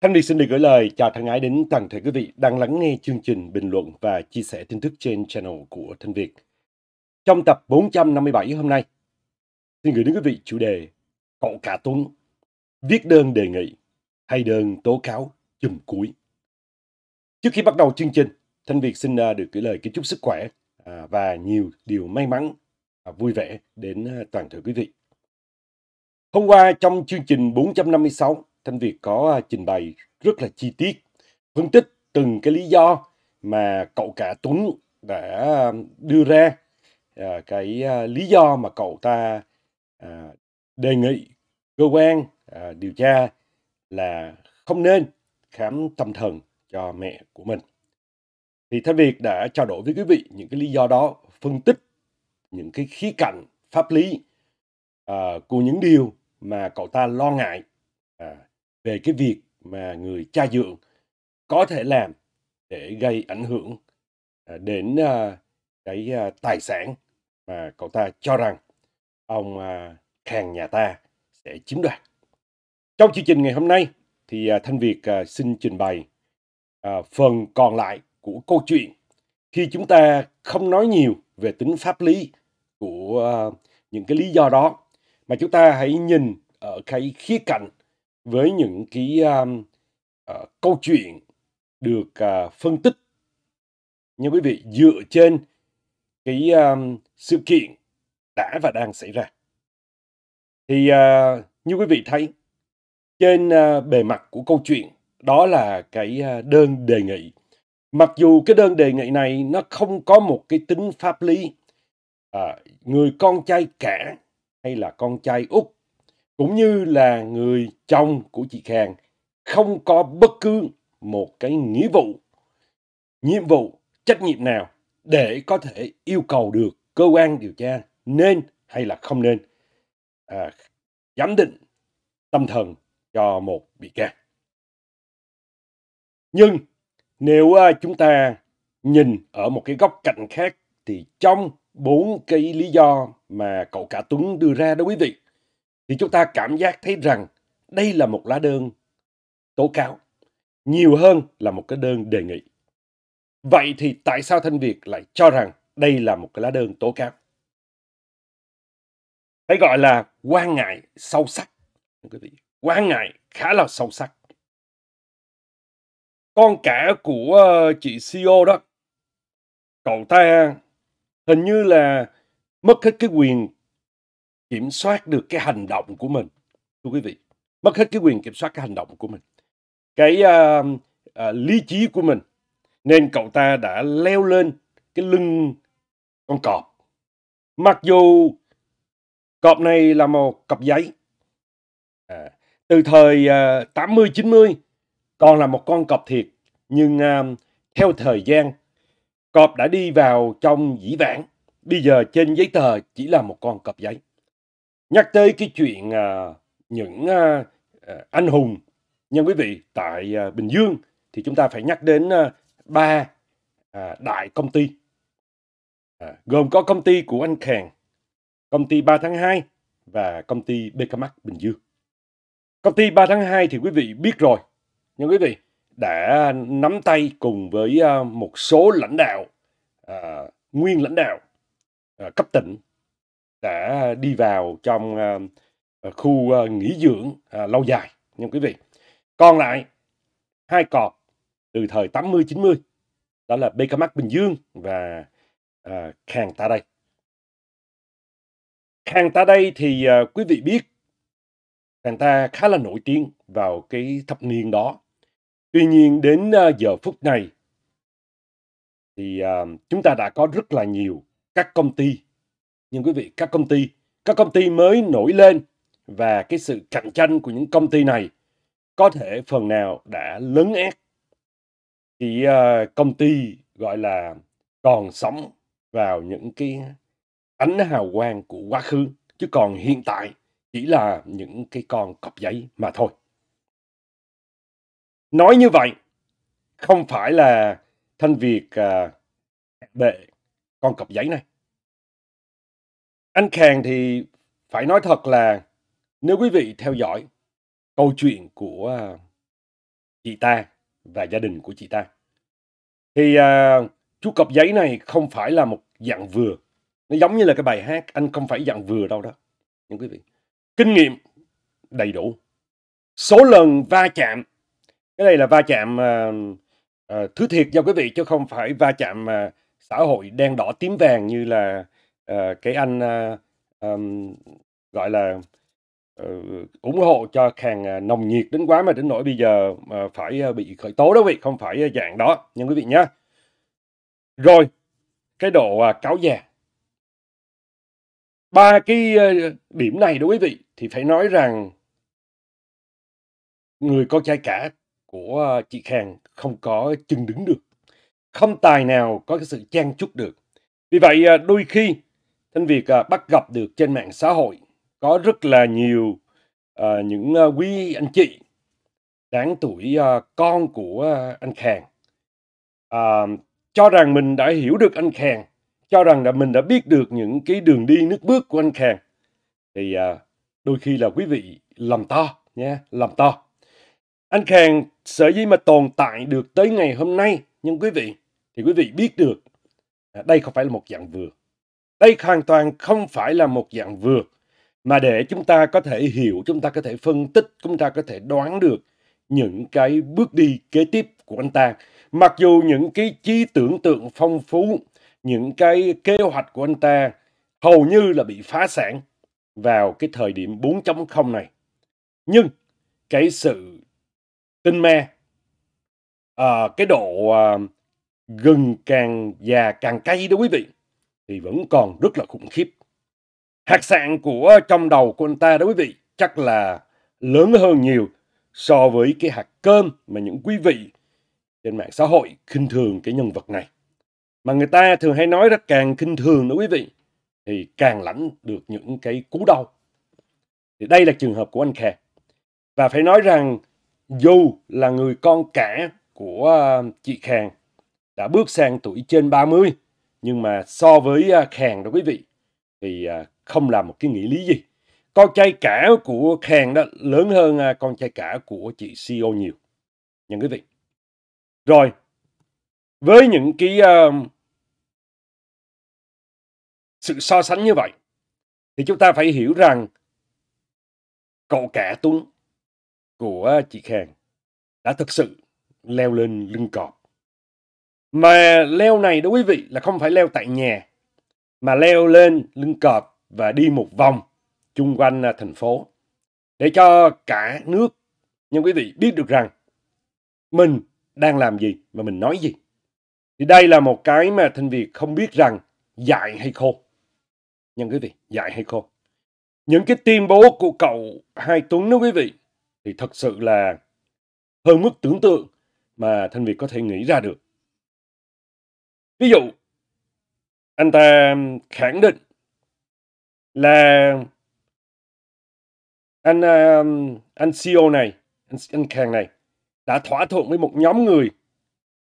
Thanh Việt xin được gửi lời chào thân ái đến toàn thể quý vị đang lắng nghe chương trình bình luận và chia sẻ tin tức trên channel của Thanh Việt. Trong tập 457 hôm nay, xin gửi đến quý vị chủ đề Cậu cả Tuấn viết đơn đề nghị hay đơn tố cáo chùm cuối. Trước khi bắt đầu chương trình, Thanh Việt xin à, được gửi lời kính chúc sức khỏe à, và nhiều điều may mắn và vui vẻ đến à, toàn thể quý vị. Hôm qua trong chương trình 456 Thanh Việt có à, trình bày rất là chi tiết, phân tích từng cái lý do mà cậu cả Tuấn đã đưa ra à, cái à, lý do mà cậu ta đề nghị cơ quan điều tra là không nên khám tâm thần cho mẹ của mình. Thì Thanh Việt đã trao đổi với quý vị những cái lý do đó, phân tích những cái khía cạnh pháp lý của những điều mà cậu ta lo ngại uh, về cái việc mà người cha dượng có thể làm để gây ảnh hưởng à, đến à, cái à, tài sản mà cậu ta cho rằng ông khang nhà ta sẽ chiếm đoạt. Trong chương trình ngày hôm nay thì Thanh Việt xin trình bày phần còn lại của câu chuyện khi chúng ta không nói nhiều về tính pháp lý của những cái lý do đó mà chúng ta hãy nhìn ở cái khía cạnh với những cái um, uh, câu chuyện được uh, phân tích như quý vị dựa trên cái um, sự kiện đã và đang xảy ra thì uh, như quý vị thấy trên uh, bề mặt của câu chuyện đó là cái uh, đơn đề nghị mặc dù cái đơn đề nghị này nó không có một cái tính pháp lý à, người con trai cả hay là con trai út cũng như là người chồng của chị Khang không có bất cứ một cái nghĩa vụ, nhiệm vụ, trách nhiệm nào để có thể yêu cầu được cơ quan điều tra nên hay là không nên à, giám định tâm thần cho một bị can. Nhưng nếu à, chúng ta nhìn ở một cái góc cạnh khác thì trong bốn cái lý do mà cậu cả Tuấn đưa ra đó quý vị thì chúng ta cảm giác thấy rằng đây là một lá đơn tố cáo nhiều hơn là một cái đơn đề nghị. Vậy thì tại sao Thanh Việt lại cho rằng đây là một cái lá đơn tố cáo? Phải gọi là quan ngại sâu sắc. quan ngại khá là sâu sắc. Con cả của ờ, chị CEO đó, cậu ta hình như là mất hết cái quyền kiểm soát được cái hành động của mình thưa quý vị mất hết cái quyền kiểm soát cái hành động của mình cái uh, uh, lý trí của mình nên cậu ta đã leo lên cái lưng con cọp mặc dù cọp này là một cọp giấy à, từ thời uh, 80 90 còn là một con cọp thiệt nhưng uh, theo thời gian cọp đã đi vào trong dĩ vãng bây giờ trên giấy tờ chỉ là một con cọp giấy Nhắc tới cái chuyện à, những à, à, anh hùng, nhân quý vị, tại à, Bình Dương thì chúng ta phải nhắc đến à, ba à, đại công ty. À, gồm có công ty của anh Khèn, công ty 3 tháng 2 và công ty BKMX Bình Dương. Công ty 3 tháng 2 thì quý vị biết rồi, nhưng quý vị đã nắm tay cùng với à, một số lãnh đạo, à, nguyên lãnh đạo à, cấp tỉnh đã đi vào trong ờ, ờ, khu ờ, nghỉ dưỡng à, lâu dài nha quý vị. Còn lại hai cọp từ thời 80 90 đó là BKMX Bình Dương và Khang Ta Đây. Khang Ta Đây thì quý vị biết Khang Ta khá là nổi tiếng vào cái thập niên đó. Tuy nhiên đến giờ phút này thì chúng ta đã có rất là nhiều các công ty nhưng quý vị các công ty các công ty mới nổi lên và cái sự cạnh tranh của những công ty này có thể phần nào đã lấn át cái ờ, công ty gọi là còn sống vào những cái ánh hào quang của quá khứ chứ còn hiện tại chỉ là những cái con cọc giấy mà thôi nói như vậy không phải là thanh việt uh, bệ con cọc giấy này anh Khang thì phải nói thật là nếu quý vị theo dõi câu chuyện của à, chị ta và gia đình của chị ta thì à, chú cọc giấy này không phải là một dạng vừa nó giống như là cái bài hát anh không phải dạng vừa đâu đó nhưng quý vị kinh nghiệm đầy đủ số lần va chạm cái này là va chạm à, à, thứ thiệt cho quý vị chứ không phải va chạm mà xã hội đen đỏ tím vàng như là Ờ, cái anh à, um, gọi là uh, ủng hộ cho càng nồng nhiệt đến quá mà đến nỗi bây giờ uh, phải uh, bị khởi tố đó quý vị không phải uh, dạng đó nhưng quý vị nhé rồi cái độ uh, cáo già ba cái uh, điểm này đó quý vị thì phải nói rằng người con trai cả của uh, chị Khang không có chân đứng được không tài nào có cái sự trang chút được vì vậy đôi khi Thanh Việt à, bắt gặp được trên mạng xã hội có rất là nhiều uh, những uh, quý anh chị đáng tuổi uh, con của uh, anh Khang uh, cho rằng mình đã hiểu được anh Khang cho rằng là mình đã biết được những cái đường đi nước bước của anh Khang thì uh, đôi khi là quý vị làm to nhé làm to anh Khang sở dĩ mà tồn tại được tới ngày hôm nay nhưng quý vị thì quý vị biết được đây không phải là một dạng vừa đây hoàn toàn không phải là một dạng vượt, mà để chúng ta có thể hiểu, chúng ta có thể phân tích, chúng ta có thể đoán được những cái bước đi kế tiếp của anh ta. Mặc dù những cái trí tưởng tượng phong phú, những cái kế hoạch của anh ta hầu như là bị phá sản vào cái thời điểm 4.0 này. Nhưng cái sự tinh me, à, cái độ à, gừng càng già càng cay đó quý vị thì vẫn còn rất là khủng khiếp. Hạt sạn của trong đầu của anh ta đó quý vị chắc là lớn hơn nhiều so với cái hạt cơm mà những quý vị trên mạng xã hội khinh thường cái nhân vật này. Mà người ta thường hay nói đó càng khinh thường đó quý vị thì càng lãnh được những cái cú đau. Thì đây là trường hợp của anh Khang. Và phải nói rằng dù là người con cả của chị Khang đã bước sang tuổi trên 30 nhưng mà so với à, khèn đó quý vị thì à, không là một cái nghĩa lý gì con trai cả của khèn đó lớn hơn à, con trai cả của chị CEO nhiều nha quý vị rồi với những cái uh, sự so sánh như vậy thì chúng ta phải hiểu rằng cậu cả tuấn của chị khèn đã thực sự leo lên lưng cọp mà leo này đó quý vị là không phải leo tại nhà, mà leo lên lưng cọp và đi một vòng chung quanh à, thành phố để cho cả nước nhưng quý vị biết được rằng mình đang làm gì và mình nói gì. Thì đây là một cái mà Thanh Việt không biết rằng dạy hay khô. Nhưng quý vị, dạy hay khô. Những cái tuyên bố của cậu Hai Tuấn đó quý vị thì thật sự là hơn mức tưởng tượng mà Thanh Việt có thể nghĩ ra được. Ví dụ, anh ta khẳng định là anh à, anh CEO này, anh, anh Khang này đã thỏa thuận với một nhóm người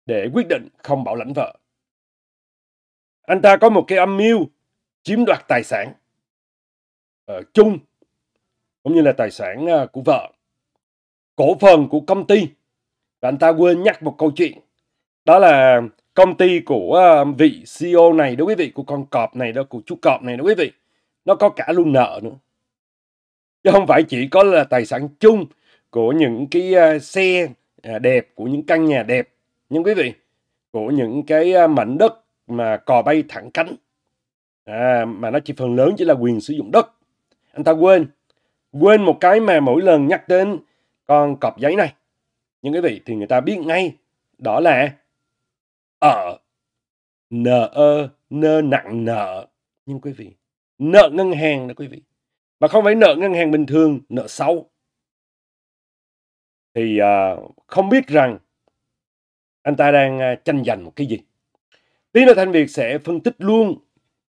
để quyết định không bảo lãnh vợ. Anh ta có một cái âm mưu chiếm đoạt tài sản uh, chung cũng như là tài sản uh, của vợ, cổ phần của công ty. Và anh ta quên nhắc một câu chuyện đó là công ty của uh, vị CEO này đó quý vị của con cọp này đó của chú cọp này đó quý vị nó có cả luôn nợ nữa chứ không phải chỉ có là tài sản chung của những cái uh, xe uh, đẹp của những căn nhà đẹp nhưng quý vị của những cái uh, mảnh đất mà cò bay thẳng cánh à, mà nó chỉ phần lớn chỉ là quyền sử dụng đất anh ta quên quên một cái mà mỗi lần nhắc đến con cọp giấy này nhưng quý vị thì người ta biết ngay đó là ở ờ. nợ ơ nơ nặng nợ nhưng quý vị nợ ngân hàng đó quý vị mà không phải nợ ngân hàng bình thường nợ xấu thì uh, không biết rằng anh ta đang uh, tranh giành một cái gì tí nữa thanh việt sẽ phân tích luôn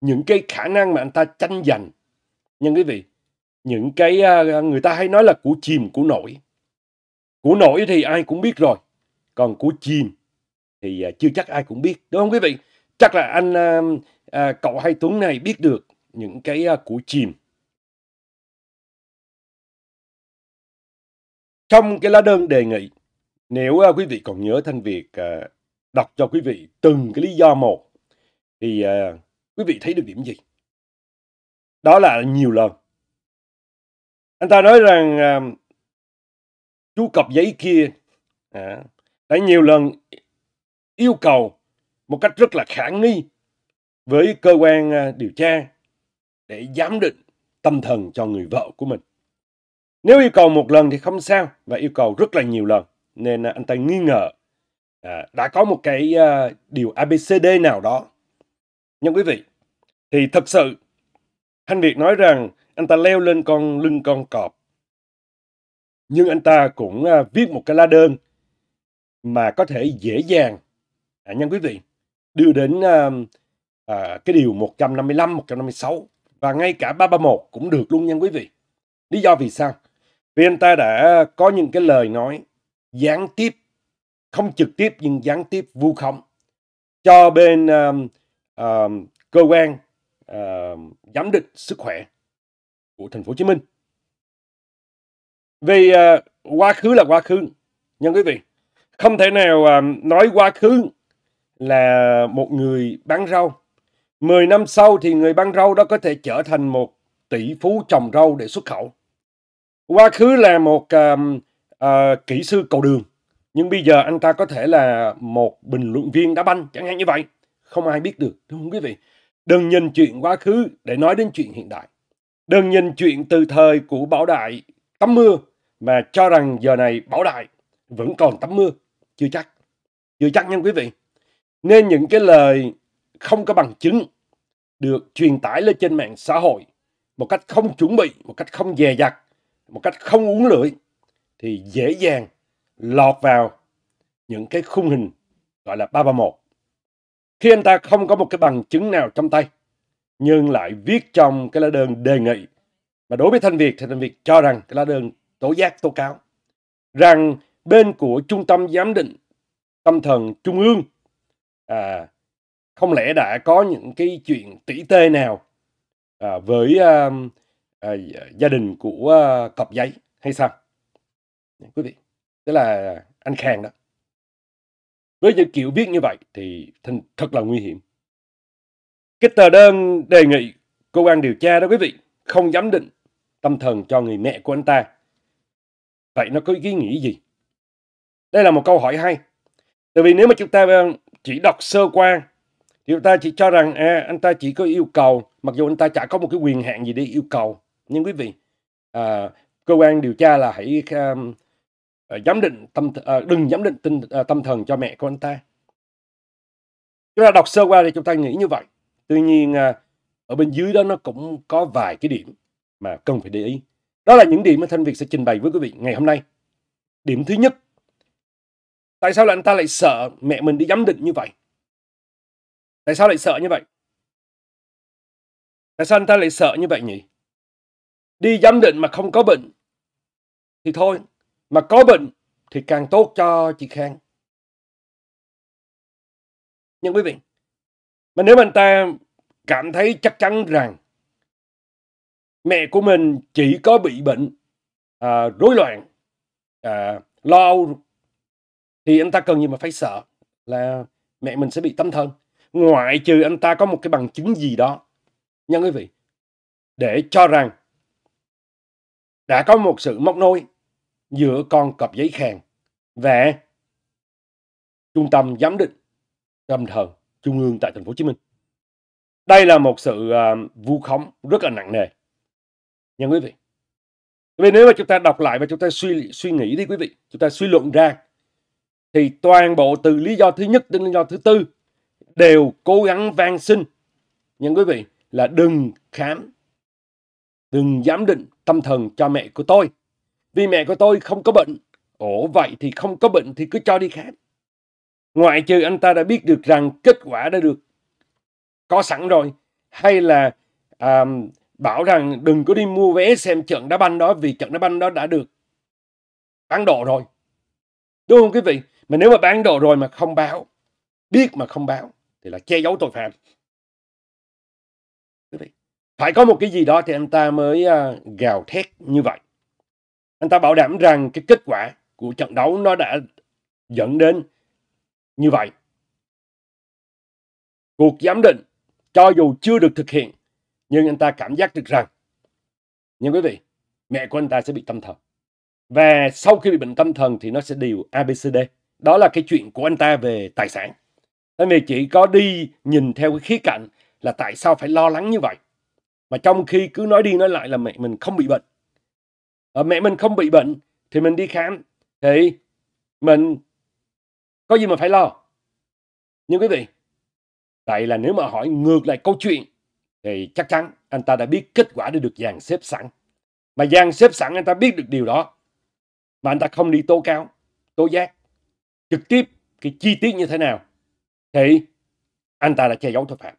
những cái khả năng mà anh ta tranh giành nhưng quý vị những cái uh, người ta hay nói là của chìm của nổi của nổi thì ai cũng biết rồi còn của chìm thì à, chưa chắc ai cũng biết đúng không quý vị chắc là anh à, à, cậu hay tuấn này biết được những cái à, củ chìm trong cái lá đơn đề nghị nếu à, quý vị còn nhớ thanh việc à, đọc cho quý vị từng cái lý do một thì à, quý vị thấy được điểm gì đó là nhiều lần anh ta nói rằng à, chú cọc giấy kia à, đã nhiều lần yêu cầu một cách rất là khả nghi với cơ quan à, điều tra để giám định tâm thần cho người vợ của mình. Nếu yêu cầu một lần thì không sao và yêu cầu rất là nhiều lần nên à, anh ta nghi ngờ à, đã có một cái à, điều ABCD nào đó. Nhưng quý vị, thì thật sự Thanh Việt nói rằng anh ta leo lên con lưng con cọp. Nhưng anh ta cũng à, viết một cái lá đơn mà có thể dễ dàng à, nhân quý vị đưa đến à, à, cái điều 155, 156 và ngay cả 331 cũng được luôn nha quý vị. Lý do vì sao? Vì anh ta đã có những cái lời nói gián tiếp, không trực tiếp nhưng gián tiếp vu khống cho bên à, à, cơ quan à, giám định sức khỏe của thành phố Hồ Chí Minh. Vì à, quá khứ là quá khứ, nha quý vị. Không thể nào à, nói quá khứ là một người bán rau. Mười năm sau thì người bán rau đó có thể trở thành một tỷ phú trồng rau để xuất khẩu. Quá khứ là một um, uh, kỹ sư cầu đường, nhưng bây giờ anh ta có thể là một bình luận viên đá banh, chẳng hạn như vậy. Không ai biết được, đúng không quý vị? Đừng nhìn chuyện quá khứ để nói đến chuyện hiện đại. Đừng nhìn chuyện từ thời của Bảo Đại tắm mưa mà cho rằng giờ này Bảo Đại vẫn còn tắm mưa. Chưa chắc. Chưa chắc nha quý vị nên những cái lời không có bằng chứng được truyền tải lên trên mạng xã hội một cách không chuẩn bị, một cách không dè dặt, một cách không uống lưỡi thì dễ dàng lọt vào những cái khung hình gọi là 331. Khi anh ta không có một cái bằng chứng nào trong tay nhưng lại viết trong cái lá đơn đề nghị mà đối với Thanh Việt thì Thanh Việt cho rằng cái lá đơn tố giác tố cáo rằng bên của Trung tâm Giám định Tâm thần Trung ương à, không lẽ đã có những cái chuyện tỷ tê nào à, với à, à, gia đình của à, cọp giấy hay sao quý vị tức là anh khang đó với những kiểu viết như vậy thì thật là nguy hiểm cái tờ đơn đề nghị cơ quan điều tra đó quý vị không giám định tâm thần cho người mẹ của anh ta vậy nó có ý nghĩa gì đây là một câu hỏi hay tại vì nếu mà chúng ta chỉ đọc sơ qua thì ta chỉ cho rằng à, anh ta chỉ có yêu cầu mặc dù anh ta chả có một cái quyền hạn gì để yêu cầu nhưng quý vị à, cơ quan điều tra là hãy um, à, giám định tâm à, đừng giám định tinh, à, tâm thần cho mẹ của anh ta chúng ta đọc sơ qua thì chúng ta nghĩ như vậy tuy nhiên à, ở bên dưới đó nó cũng có vài cái điểm mà cần phải để ý đó là những điểm mà thanh việt sẽ trình bày với quý vị ngày hôm nay điểm thứ nhất tại sao là anh ta lại sợ mẹ mình đi giám định như vậy tại sao lại sợ như vậy tại sao anh ta lại sợ như vậy nhỉ đi giám định mà không có bệnh thì thôi mà có bệnh thì càng tốt cho chị khang nhưng quý vị mà nếu anh ta cảm thấy chắc chắn rằng mẹ của mình chỉ có bị bệnh à, rối loạn à, lo thì anh ta cần gì mà phải sợ là mẹ mình sẽ bị tâm thần ngoại trừ anh ta có một cái bằng chứng gì đó nha quý vị để cho rằng đã có một sự móc nối giữa con cọp giấy khèn và trung tâm giám định tâm thần trung ương tại thành phố Hồ Chí Minh. Đây là một sự uh, vu khống rất là nặng nề. Nha quý vị. Vì nếu mà chúng ta đọc lại và chúng ta suy suy nghĩ đi quý vị, chúng ta suy luận ra thì toàn bộ từ lý do thứ nhất đến lý do thứ tư đều cố gắng van xin những quý vị là đừng khám đừng giám định tâm thần cho mẹ của tôi vì mẹ của tôi không có bệnh ổ vậy thì không có bệnh thì cứ cho đi khám ngoại trừ anh ta đã biết được rằng kết quả đã được có sẵn rồi hay là à, bảo rằng đừng có đi mua vé xem trận đá banh đó vì trận đá banh đó đã được bán độ rồi Đúng không quý vị? Mà nếu mà bán đồ rồi mà không báo, biết mà không báo thì là che giấu tội phạm. Quý vị, phải có một cái gì đó thì anh ta mới à, gào thét như vậy. Anh ta bảo đảm rằng cái kết quả của trận đấu nó đã dẫn đến như vậy. Cuộc giám định cho dù chưa được thực hiện nhưng anh ta cảm giác được rằng nhưng quý vị mẹ của anh ta sẽ bị tâm thần và sau khi bị bệnh tâm thần thì nó sẽ điều ABCD. Đó là cái chuyện của anh ta về tài sản. Nên vì chỉ có đi nhìn theo cái khía cạnh là tại sao phải lo lắng như vậy. Mà trong khi cứ nói đi nói lại là mẹ mình không bị bệnh. À, mẹ mình không bị bệnh thì mình đi khám. Thì mình có gì mà phải lo. Nhưng quý vị, tại là nếu mà hỏi ngược lại câu chuyện thì chắc chắn anh ta đã biết kết quả đã được dàn xếp sẵn. Mà dàn xếp sẵn anh ta biết được điều đó mà anh ta không đi tố cáo tố giác trực tiếp cái chi tiết như thế nào thì anh ta đã che giấu tội phạm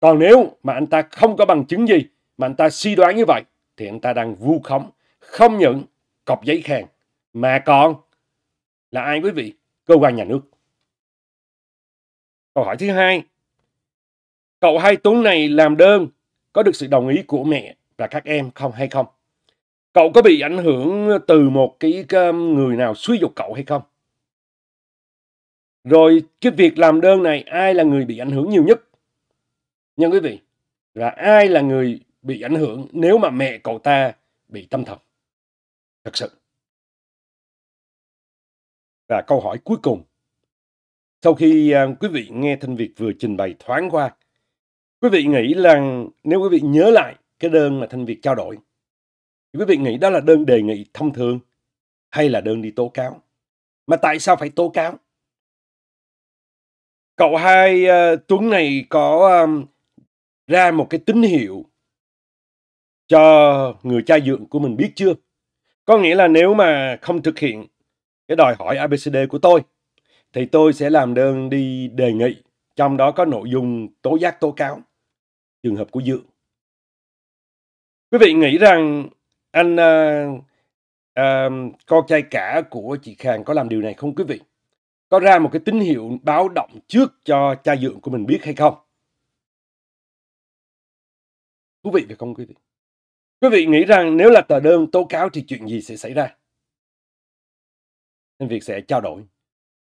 còn nếu mà anh ta không có bằng chứng gì mà anh ta suy đoán như vậy thì anh ta đang vu khống không những cọc giấy khen mà còn là ai quý vị cơ quan nhà nước câu hỏi thứ hai cậu hai tuấn này làm đơn có được sự đồng ý của mẹ và các em không hay không cậu có bị ảnh hưởng từ một cái, cái um, người nào suy dục cậu hay không rồi cái việc làm đơn này ai là người bị ảnh hưởng nhiều nhất nhân quý vị là ai là người bị ảnh hưởng nếu mà mẹ cậu ta bị tâm thần thật sự và câu hỏi cuối cùng sau khi um, quý vị nghe thanh việt vừa trình bày thoáng qua quý vị nghĩ rằng nếu quý vị nhớ lại cái đơn mà thanh việt trao đổi quý vị nghĩ đó là đơn đề nghị thông thường hay là đơn đi tố cáo? Mà tại sao phải tố cáo? Cậu hai uh, Tuấn này có um, ra một cái tín hiệu cho người cha dượng của mình biết chưa? Có nghĩa là nếu mà không thực hiện cái đòi hỏi ABCD của tôi thì tôi sẽ làm đơn đi đề nghị trong đó có nội dung tố giác tố cáo trường hợp của dượng quý vị nghĩ rằng anh uh, uh, con trai cả của chị Khang có làm điều này không quý vị? Có ra một cái tín hiệu báo động trước cho cha dượng của mình biết hay không? Thú vị phải không quý vị? Quý vị nghĩ rằng nếu là tờ đơn tố cáo thì chuyện gì sẽ xảy ra? Nên việc sẽ trao đổi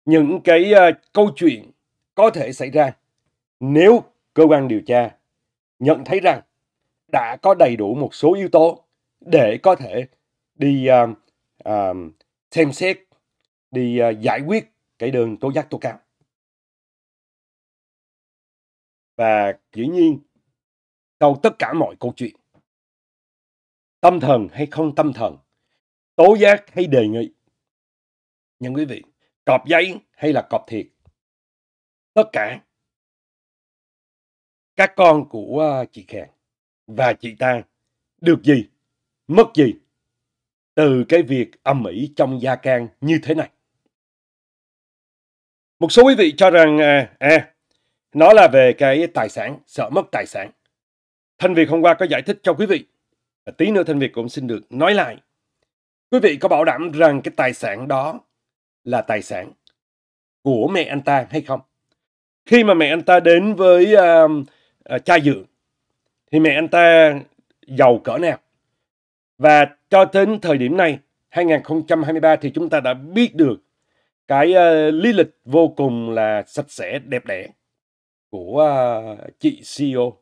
những cái uh, câu chuyện có thể xảy ra nếu cơ quan điều tra nhận thấy rằng đã có đầy đủ một số yếu tố để có thể đi uh, uh, xem xét đi uh, giải quyết cái đơn tố giác tố cáo và dĩ nhiên sau tất cả mọi câu chuyện tâm thần hay không tâm thần tố giác hay đề nghị nhưng quý vị cọp giấy hay là cọp thiệt tất cả các con của chị khang và chị ta được gì mất gì từ cái việc âm ỉ trong gia can như thế này. Một số quý vị cho rằng à, à, nó là về cái tài sản, sợ mất tài sản. Thanh Việt hôm qua có giải thích cho quý vị. À, tí nữa Thanh Việt cũng xin được nói lại. Quý vị có bảo đảm rằng cái tài sản đó là tài sản của mẹ anh ta hay không? Khi mà mẹ anh ta đến với uh, uh, cha dượng, thì mẹ anh ta giàu cỡ nào? Và cho đến thời điểm này, 2023 thì chúng ta đã biết được cái uh, lý lịch vô cùng là sạch sẽ đẹp đẽ của uh, chị CEO.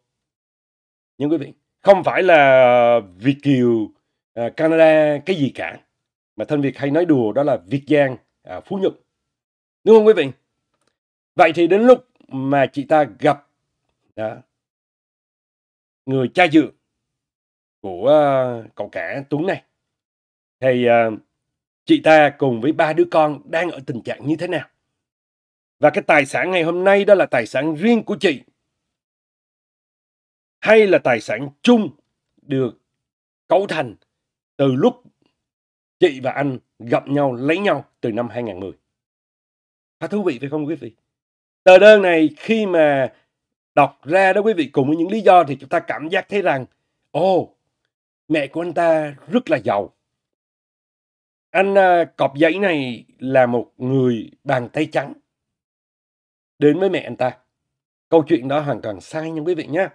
Nhưng quý vị, không phải là Việt kiều uh, ờ, Canada cái gì cả mà thân Việt hay nói đùa đó là Việt Giang à, Phú Nhật. Đúng không quý vị? Vậy thì đến lúc mà chị ta gặp đó, người cha dượng của ờ, cậu cả Tuấn này thì ờ, chị ta cùng với ba đứa con đang ở tình trạng như thế nào và cái tài sản ngày hôm nay đó là tài sản riêng của chị hay là tài sản chung được cấu thành từ lúc chị và anh gặp nhau lấy nhau từ năm 2010 khá thú vị phải không quý vị tờ đơn này khi mà đọc ra đó quý vị cùng với những lý do thì chúng ta cảm giác thấy rằng ồ oh, Mẹ của anh ta rất là giàu. Anh à, cọp giấy này là một người bàn tay trắng. Đến với mẹ anh ta. Câu chuyện đó hoàn toàn sai nha quý vị nhé.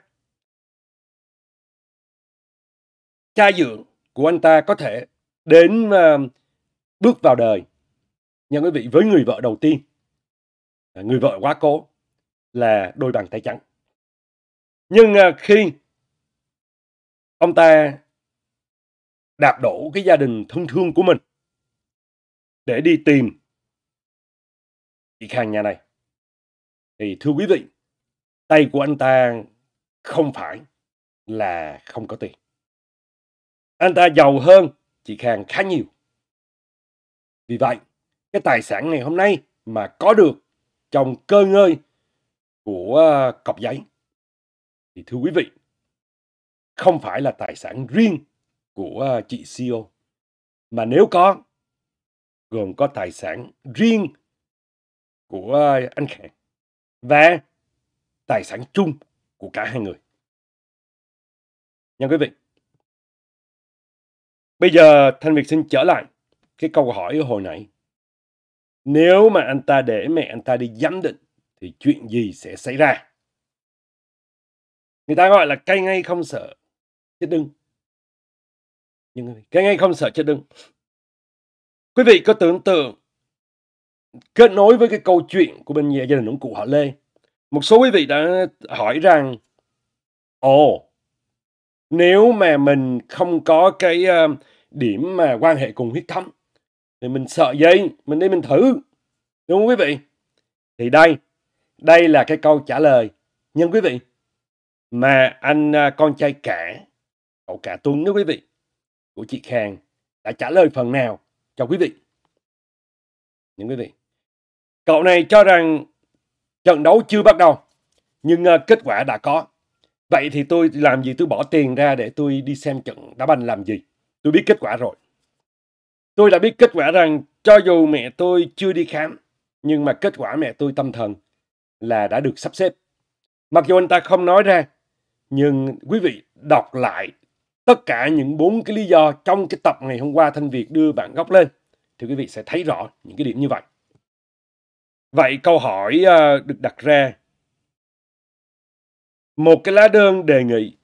Cha dưỡng của anh ta có thể đến à, bước vào đời nha quý vị với người vợ đầu tiên à, người vợ quá cố là đôi bàn tay trắng nhưng khi ông ta đạp đổ cái gia đình thân thương của mình để đi tìm chị Khang nhà này. Thì thưa quý vị, tay của anh ta không phải là không có tiền. Anh ta giàu hơn chị Khang khá nhiều. Vì vậy, cái tài sản ngày hôm nay mà có được trong cơ ngơi của à, cọc giấy thì thưa quý vị, không phải là tài sản riêng của ờ, chị CEO. Mà nếu có, gồm có tài sản riêng của ờ, anh Khang và tài sản chung của cả hai người. Nha quý vị. Bây giờ Thanh Việt xin trở lại cái câu hỏi hồi nãy. Nếu mà anh ta để mẹ anh ta đi giám định thì chuyện gì sẽ xảy ra? Người ta gọi là cay ngay không sợ. Chứ đừng nhưng các anh không sợ chết đứng quý vị có tưởng tượng kết nối với cái câu chuyện của bên nhà gia đình ông cụ họ lê một số quý vị đã hỏi rằng ồ nếu mà mình không có cái ờ, điểm mà quan hệ cùng huyết thống thì mình sợ gì mình đi mình thử đúng không quý vị thì đây đây là cái câu trả lời nhưng quý vị mà anh ờ, con trai cả cậu cả tuấn đó quý vị của chị Khang đã trả lời phần nào cho quý vị. Những quý vị. Cậu này cho rằng trận đấu chưa bắt đầu nhưng ờ, kết quả đã có. Vậy thì tôi làm gì tôi bỏ tiền ra để tôi đi xem trận đá banh làm gì? Tôi biết kết quả rồi. Tôi đã biết kết quả rằng cho dù mẹ tôi chưa đi khám nhưng mà kết quả mẹ tôi tâm thần là đã được sắp xếp. Mặc dù anh ta không nói ra nhưng quý vị đọc lại tất cả những bốn cái lý do trong cái tập ngày hôm qua Thanh Việt đưa bản gốc lên thì quý vị sẽ thấy rõ những cái điểm như vậy. Vậy câu hỏi ờ, được đặt ra một cái lá đơn đề nghị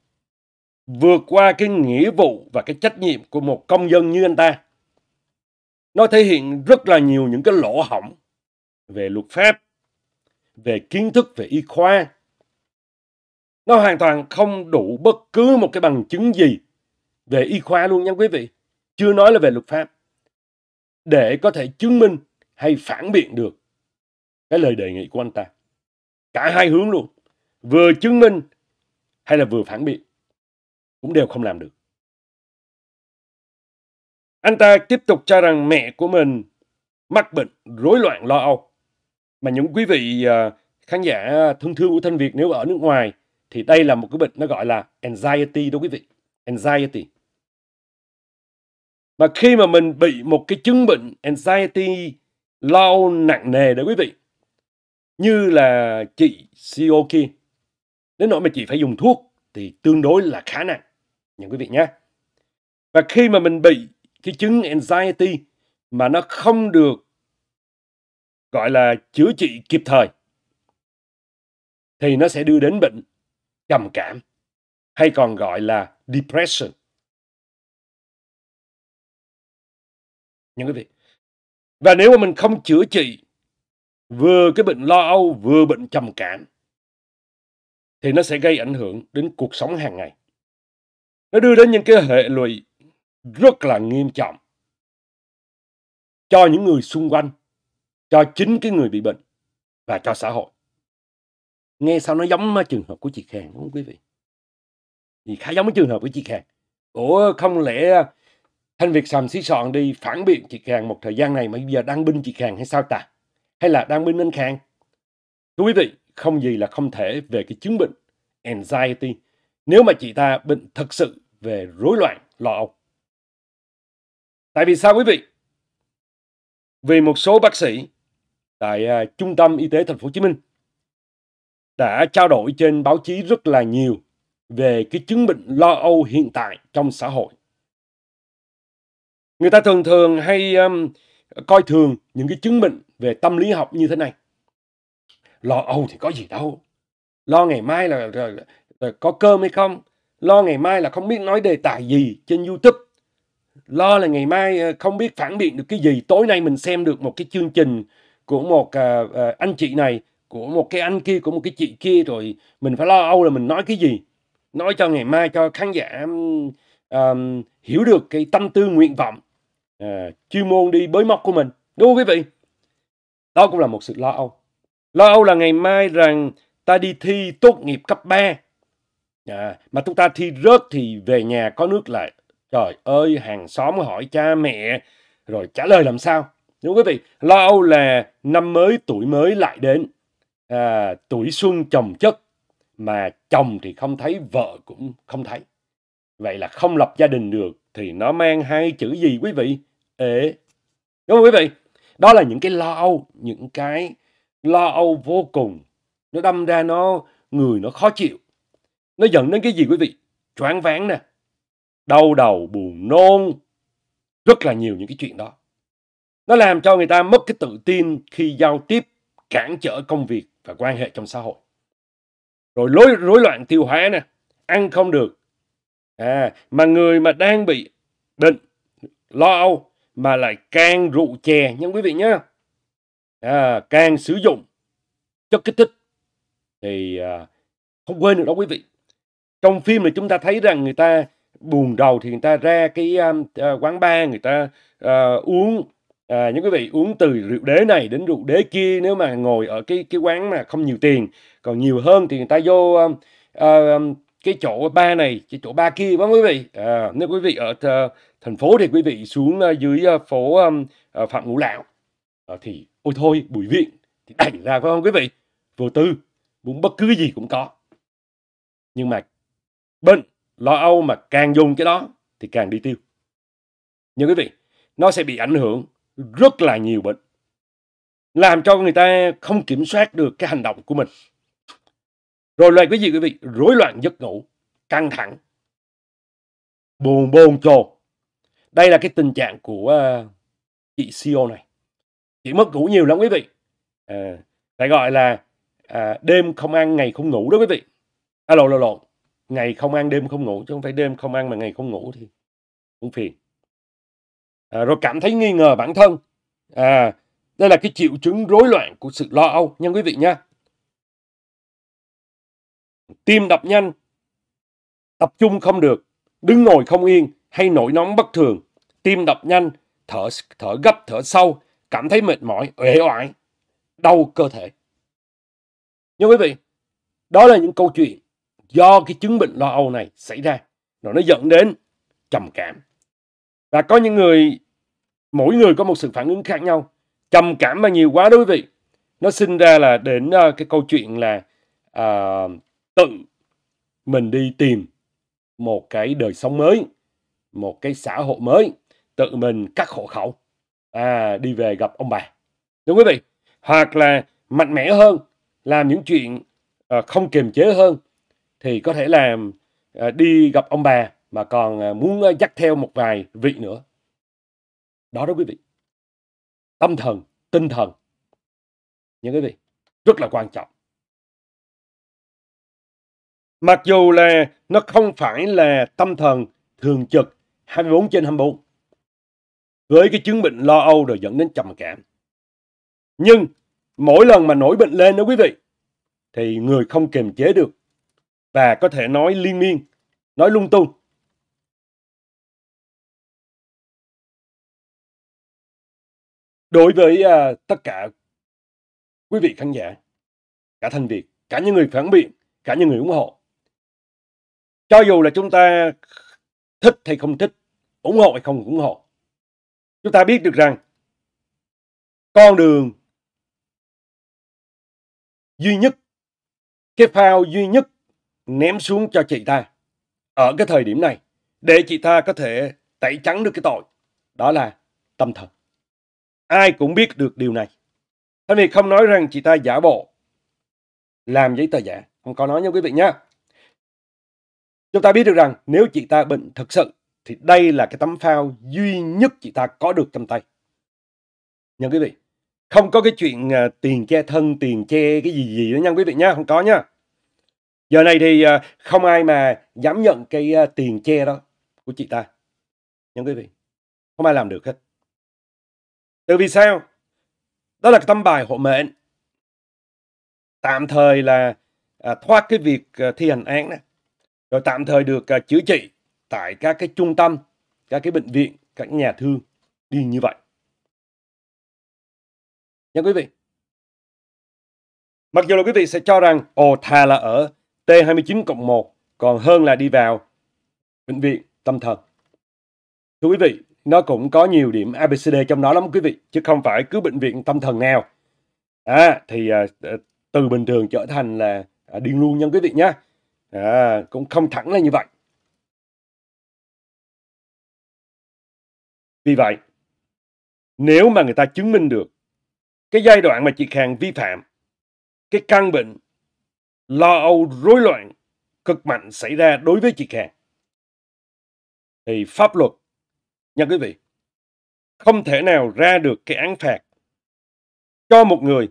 vượt qua cái nghĩa vụ và cái trách nhiệm của một công dân như anh ta. Nó thể hiện rất là nhiều những cái lỗ hỏng về luật pháp, về kiến thức về y khoa. Nó hoàn toàn không đủ bất cứ một cái bằng chứng gì về y khoa luôn nha quý vị, chưa nói là về luật pháp, để có thể chứng minh hay phản biện được cái lời đề nghị của anh ta. Cả hai hướng luôn, vừa chứng minh hay là vừa phản biện, cũng đều không làm được. Anh ta tiếp tục cho rằng mẹ của mình mắc bệnh rối loạn lo âu. Mà những quý vị à, khán giả thương thương của Thanh Việt nếu ở nước ngoài thì đây là một cái bệnh nó gọi là anxiety đó quý vị. Anxiety. Và khi mà mình bị một cái chứng bệnh anxiety lo nặng nề đó quý vị, như là chị CEO đến nỗi mà chị phải dùng thuốc thì tương đối là khá nặng, nhận quý vị nhé. Và khi mà mình bị cái chứng anxiety mà nó không được gọi là chữa trị kịp thời thì nó sẽ đưa đến bệnh trầm cảm hay còn gọi là depression những quý vị và nếu mà mình không chữa trị vừa cái bệnh lo âu vừa bệnh trầm cảm thì nó sẽ gây ảnh hưởng đến cuộc sống hàng ngày nó đưa đến những cái hệ lụy rất là nghiêm trọng cho những người xung quanh cho chính cái người bị bệnh và cho xã hội nghe sao nó giống trường hợp của chị Khang đúng không quý vị thì khá giống với trường hợp của chị Khang ủa không lẽ Thanh Việt sầm xí sọn đi phản biện chị Khang một thời gian này mà bây giờ đang binh chị Khang hay sao ta? Hay là đang binh anh Khang? Thưa quý vị, không gì là không thể về cái chứng bệnh anxiety nếu mà chị ta bệnh thật sự về rối loạn lo âu. Tại vì sao quý vị? Vì một số bác sĩ tại uh, trung tâm y tế thành phố Hồ Chí Minh đã trao đổi trên báo chí rất là nhiều về cái chứng bệnh lo âu hiện tại trong xã hội Người ta thường thường hay um, coi thường những cái chứng bệnh về tâm lý học như thế này. Lo âu thì có gì đâu. Lo ngày mai là, là, là, là có cơm hay không. Lo ngày mai là không biết nói đề tài gì trên YouTube. Lo là ngày mai ờ, không biết phản biện được cái gì. Tối nay mình xem được một cái chương trình của một uh, uh, anh chị này, của một cái anh kia, của một cái chị kia rồi. Mình phải lo âu là mình nói cái gì. Nói cho ngày mai cho khán giả um, hiểu được cái tâm tư nguyện vọng Ờ, chuyên môn đi bới móc của mình đúng không quý vị đó cũng là một sự lo âu lo âu là ngày mai rằng ta đi thi tốt nghiệp cấp 3 à, dạ, mà chúng ta thi rớt thì về nhà có nước lại trời ơi hàng xóm hỏi cha mẹ rồi trả lời làm sao đúng không quý vị lo âu là năm mới tuổi mới lại đến à, tuổi xuân chồng chất mà chồng thì không thấy vợ cũng không thấy vậy là không lập gia đình được thì nó mang hai chữ gì quý vị ế. Đúng không quý vị? Đó là những cái lo âu, những cái lo âu vô cùng. Nó đâm ra nó, người nó khó chịu. Nó dẫn đến cái gì quý vị? Choáng váng nè, đau đầu, buồn nôn. Rất là nhiều những cái chuyện đó. Nó làm cho người ta mất cái tự tin khi giao tiếp, cản trở công việc và quan hệ trong xã hội. Rồi rối, rối loạn tiêu hóa nè, ăn không được. À, mà người mà đang bị bệnh, lo âu, mà lại càng rượu chè nha quý vị nhé à, càng sử dụng chất kích thích thì à, không quên được đó quý vị trong phim thì chúng ta thấy rằng người ta buồn đầu thì người ta ra cái uh, quán bar người ta uh, uống À, những quý vị uống từ rượu đế này đến rượu đế kia nếu mà ngồi ở cái cái quán mà không nhiều tiền còn nhiều hơn thì người ta vô uh, uh, cái chỗ ba này cái chỗ ba kia đó quý vị à, nếu quý vị ở uh, thành phố thì quý vị xuống à, dưới à, phố à, Phạm Ngũ Lão ờ, thì ôi thôi Bùi Viện thì đành ra phải không quý vị vô tư muốn bất cứ gì cũng có nhưng mà bệnh lo âu mà càng dùng cái đó thì càng đi tiêu nhưng quý vị nó sẽ bị ảnh hưởng rất là nhiều bệnh làm cho người ta không kiểm soát được cái hành động của mình rồi loại cái gì quý vị rối loạn giấc ngủ căng thẳng buồn bồn chồn đây là cái tình trạng của uh, chị CEO này chị mất ngủ nhiều lắm quý vị à, phải gọi là à, đêm không ăn ngày không ngủ đó quý vị à, lộn lộn ngày không ăn đêm không ngủ chứ không phải đêm không ăn mà ngày không ngủ thì cũng phiền à, rồi cảm thấy nghi ngờ bản thân à, đây là cái triệu chứng rối loạn của sự lo âu nha quý vị nha tim đập nhanh tập trung không được đứng ngồi không yên hay nổi nóng bất thường, tim đập nhanh, thở thở gấp thở sâu, cảm thấy mệt mỏi, uể oải, đau cơ thể. Nhưng quý vị, đó là những câu chuyện do cái chứng bệnh lo âu này xảy ra rồi nó dẫn đến trầm cảm. Và có những người mỗi người có một sự phản ứng khác nhau. Trầm cảm mà nhiều quá đó quý vị. Nó sinh ra là đến ờ, cái câu chuyện là uh, tự mình đi tìm một cái đời sống mới một cái xã hội mới tự mình cắt hộ khẩu à, đi về gặp ông bà đúng quý vị hoặc là mạnh mẽ hơn làm những chuyện à, không kiềm chế hơn thì có thể làm à, đi gặp ông bà mà còn à, muốn à, dắt theo một vài vị nữa đó đó quý vị tâm thần tinh thần những cái gì rất là quan trọng mặc dù là nó không phải là tâm thần thường trực 24 trên 24 với cái chứng bệnh lo âu rồi dẫn đến trầm cảm. Nhưng mỗi lần mà nổi bệnh lên đó quý vị thì người không kiềm chế được và có thể nói liên miên, nói lung tung. Đối với uh, tất cả quý vị khán giả, cả thành Việt, cả những người phản biện, cả những người ủng hộ. Cho dù là chúng ta thích hay không thích, ủng hộ hay không ủng hộ. Chúng ta biết được rằng con đường duy nhất, cái phao duy nhất ném xuống cho chị ta ở cái thời điểm này để chị ta có thể tẩy trắng được cái tội đó là tâm thần ai cũng biết được điều này Thế thì không nói rằng chị ta giả bộ làm giấy tờ giả không có nói nha quý vị nhé Chúng ta biết được rằng nếu chị ta bệnh thực sự thì đây là cái tấm phao duy nhất chị ta có được trong tay. Nha quý vị, không có cái chuyện uh, tiền che thân, tiền che cái gì gì đó nha quý vị nha, không có nha. Giờ này thì uh, không ai mà dám nhận cái uh, tiền che đó của chị ta. Nha quý vị, không ai làm được hết. Từ vì sao? Đó là cái tấm bài hộ mệnh. Tạm thời là à, thoát cái việc à, thi hành án này rồi tạm thời được uh, chữa trị tại các cái trung tâm các cái bệnh viện các nhà thương đi như vậy nha quý vị mặc dù là quý vị sẽ cho rằng ồ thà là ở T29 cộng 1 còn hơn là đi vào bệnh viện tâm thần thưa quý vị nó cũng có nhiều điểm ABCD trong đó lắm quý vị chứ không phải cứ bệnh viện tâm thần nào à, thì uh, từ bình thường trở thành là uh, điên luôn nha quý vị nhé à, cũng không thẳng là như vậy vì vậy nếu mà người ta chứng minh được cái giai đoạn mà chị Khang vi phạm cái căn bệnh lo âu rối loạn cực mạnh xảy ra đối với chị Khang thì pháp luật nha quý vị không thể nào ra được cái án phạt cho một người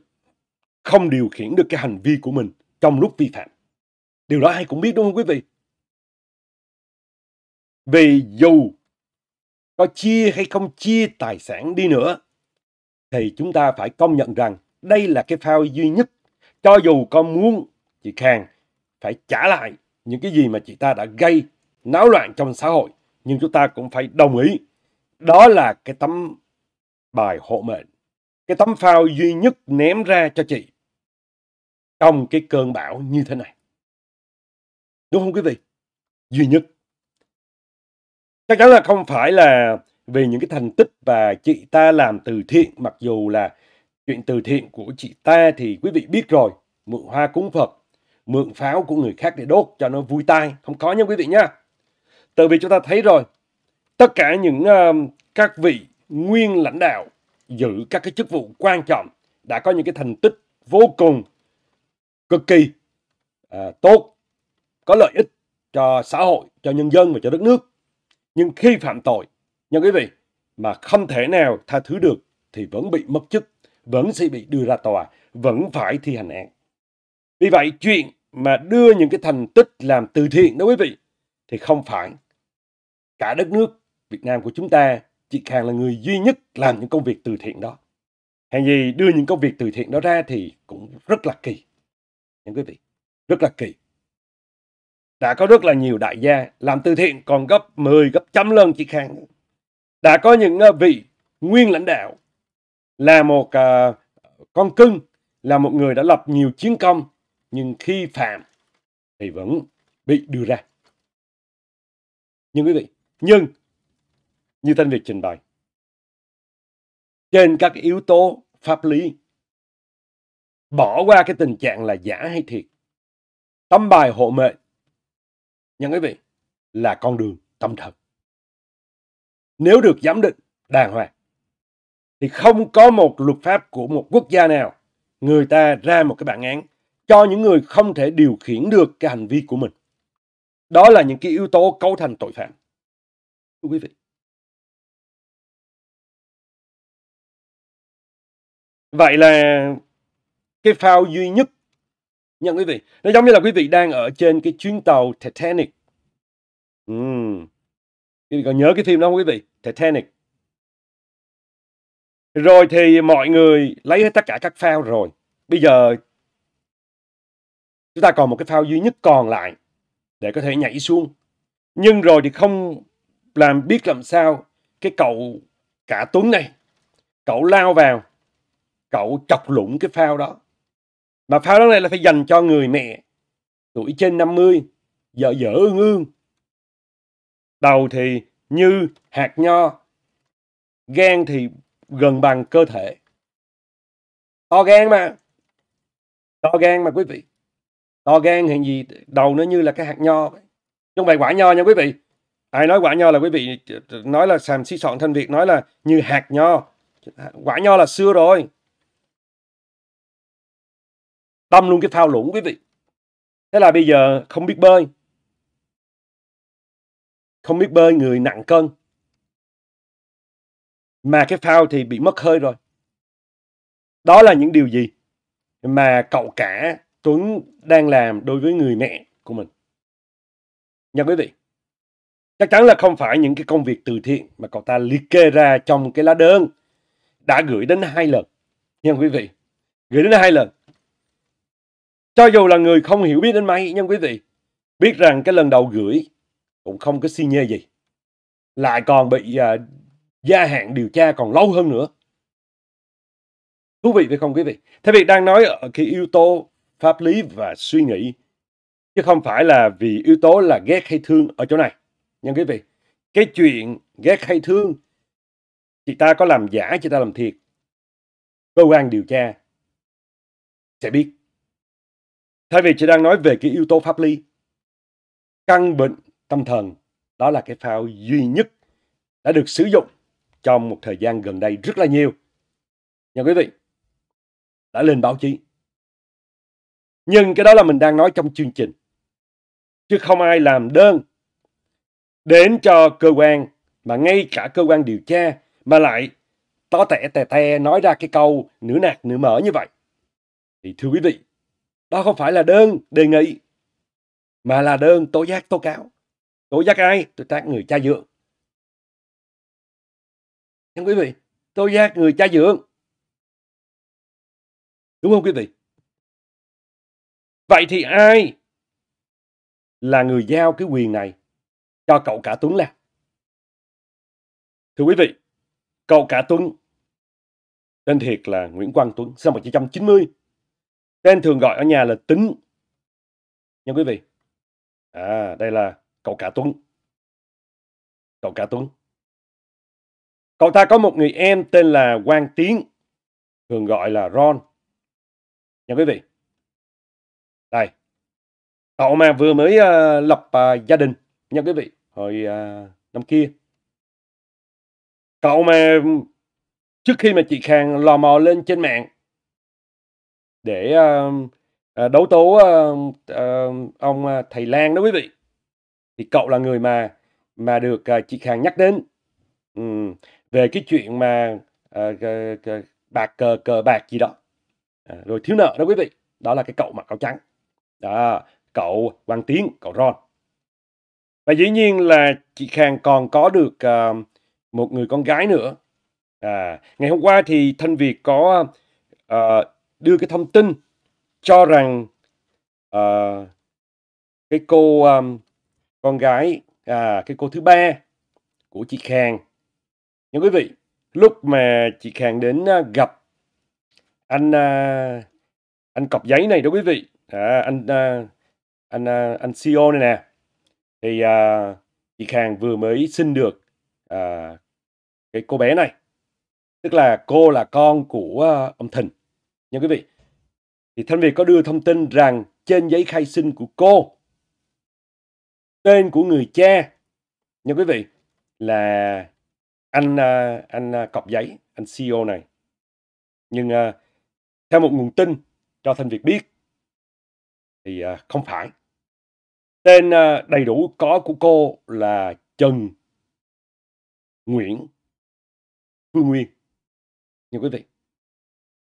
không điều khiển được cái hành vi của mình trong lúc vi phạm Điều đó ai cũng biết đúng không quý vị? Vì dù có chia hay không chia tài sản đi nữa, thì chúng ta phải công nhận rằng đây là cái phao duy nhất. Cho dù con muốn chị Khang phải trả lại những cái gì mà chị ta đã gây náo loạn trong xã hội, nhưng chúng ta cũng phải đồng ý. Đó là cái tấm bài hộ mệnh, cái tấm phao duy nhất ném ra cho chị trong cái cơn bão như thế này. Đúng không quý vị? Duy nhất. Chắc chắn là không phải là vì những cái thành tích và chị ta làm từ thiện mặc dù là chuyện từ thiện của chị ta thì quý vị biết rồi mượn hoa cúng Phật mượn pháo của người khác để đốt cho nó vui tai không có nha quý vị nha từ vì chúng ta thấy rồi tất cả những uh, các vị nguyên lãnh đạo giữ các cái chức vụ quan trọng đã có những cái thành tích vô cùng cực kỳ uh, tốt có lợi ích cho xã hội, cho nhân dân và cho đất nước. Nhưng khi phạm tội, nha quý vị, mà không thể nào tha thứ được thì vẫn bị mất chức, vẫn sẽ bị đưa ra tòa, vẫn phải thi hành án. Vì vậy, chuyện mà đưa những cái thành tích làm từ thiện đó quý vị, thì không phải cả đất nước Việt Nam của chúng ta, chỉ càng là người duy nhất làm những công việc từ thiện đó. Hàng gì đưa những công việc từ thiện đó ra thì cũng rất là kỳ. Những quý vị, rất là kỳ đã có rất là nhiều đại gia làm từ thiện còn gấp 10, gấp trăm lần chị Khang. Đã có những ờ, vị nguyên lãnh đạo là một uh, con cưng, là một người đã lập nhiều chiến công nhưng khi phạm thì vẫn bị đưa ra. Nhưng quý vị, nhưng như tên Việt trình bày, trên các yếu tố pháp lý, bỏ qua cái tình trạng là giả hay thiệt, tấm bài hộ mệnh nhân quý vị, là con đường tâm thần. Nếu được giám định đàng hoàng, thì không có một luật pháp của một quốc gia nào người ta ra một cái bản án cho những người không thể điều khiển được cái hành vi của mình. Đó là những cái yếu tố cấu thành tội phạm. Thưa quý vị. Vậy là cái phao duy nhất nha quý vị nó giống như là quý vị đang ở trên cái chuyến tàu Titanic uhm. quý vị còn nhớ cái phim đó không quý vị Titanic rồi thì mọi người lấy hết tất cả các phao rồi bây giờ chúng ta còn một cái phao duy nhất còn lại để có thể nhảy xuống nhưng rồi thì không làm biết làm sao cái cậu cả tuấn này cậu lao vào cậu chọc lủng cái phao đó mà pháo đó này là phải dành cho người mẹ tuổi trên 50, vợ dở ương ương. Đầu thì như hạt nho, gan thì gần bằng cơ thể. To gan mà. To gan mà quý vị. To gan hiện gì đầu nó như là cái hạt nho. Chứ bài quả nho nha quý vị. Ai nói quả nho là quý vị nói là xàm xí soạn thanh Việt nói là như hạt nho. Quả nho là xưa rồi tâm luôn cái phao lũng quý vị thế là bây giờ không biết bơi không biết bơi người nặng cân mà cái phao thì bị mất hơi rồi đó là những điều gì mà cậu cả Tuấn đang làm đối với người mẹ của mình nha quý vị chắc chắn là không phải những cái công việc từ thiện mà cậu ta liệt kê ra trong cái lá đơn đã gửi đến hai lần nha quý vị gửi đến hai lần cho dù là người không hiểu biết đến máy nhưng quý vị biết rằng cái lần đầu gửi cũng không có xi nhê gì. Lại còn bị uh, gia hạn điều tra còn lâu hơn nữa. Thú vị phải không quý vị? Thế việc đang nói ở cái yếu tố pháp lý và suy nghĩ chứ không phải là vì yếu tố là ghét hay thương ở chỗ này. Nhưng quý vị, cái chuyện ghét hay thương chị ta có làm giả, chị ta làm thiệt. Cơ quan điều tra sẽ biết. Thay vì chị đang nói về cái yếu tố pháp lý, căn bệnh tâm thần đó là cái phao duy nhất đã được sử dụng trong một thời gian gần đây rất là nhiều. Nha quý vị, đã lên báo chí. Nhưng cái đó là mình đang nói trong chương trình. Chứ không ai làm đơn đến cho cơ quan mà ngay cả cơ quan điều tra mà lại tó tẻ tè tè nói ra cái câu nửa nạc nửa mỡ như vậy. Thì thưa quý vị, đó không phải là đơn đề nghị, mà là đơn tố giác tố cáo. Tố giác ai? Tố giác người cha dượng. Nhưng quý vị, tố giác người cha dượng. Đúng không quý vị? Vậy thì ai là người giao cái quyền này cho cậu cả Tuấn làm? Thưa quý vị, cậu cả Tuấn tên thiệt là Nguyễn Quang Tuấn, sinh năm 1990, Tên thường gọi ở nhà là tính. Nha quý vị. À, đây là cậu cả Tuấn. Cậu cả Tuấn. Cậu ta có một người em tên là Quang Tiến, thường gọi là Ron. Nha quý vị. Đây. Cậu mà vừa mới uh, lập uh, gia đình, nha quý vị, hồi uh, năm kia. Cậu mà trước khi mà chị Khang lò mò lên trên mạng để ờ, đấu tố ông ờ, thầy Lan đó quý vị thì cậu là người mà mà được ờ, chị Khang nhắc đến về cái chuyện mà bạc cờ cờ bạc gì đó à, rồi thiếu nợ đó quý vị đó là cái cậu mặc áo trắng đó cậu Hoàng Tiến cậu Ron và dĩ nhiên là chị Khang còn có được một người con gái nữa à, ngày hôm qua thì Thanh Việt có đưa cái thông tin cho rằng uh, cái cô um, con gái à cái cô thứ ba của chị Khang Nhưng quý vị lúc mà chị Khang đến ờ, gặp anh ờ, anh cọc giấy này đó quý vị à, anh anh anh CEO này nè thì uh, chị Khang vừa mới xin được uh, cái cô bé này tức là cô là con của ông Thịnh Nha quý vị. Thì Thanh Việt có đưa thông tin rằng trên giấy khai sinh của cô tên của người cha nha quý vị là anh à, anh à, cọc giấy anh CEO này nhưng à, theo một nguồn tin cho Thanh Việt biết thì không phải tên đầy đủ có của cô là Trần Nguyễn Phương Nguyên như quý vị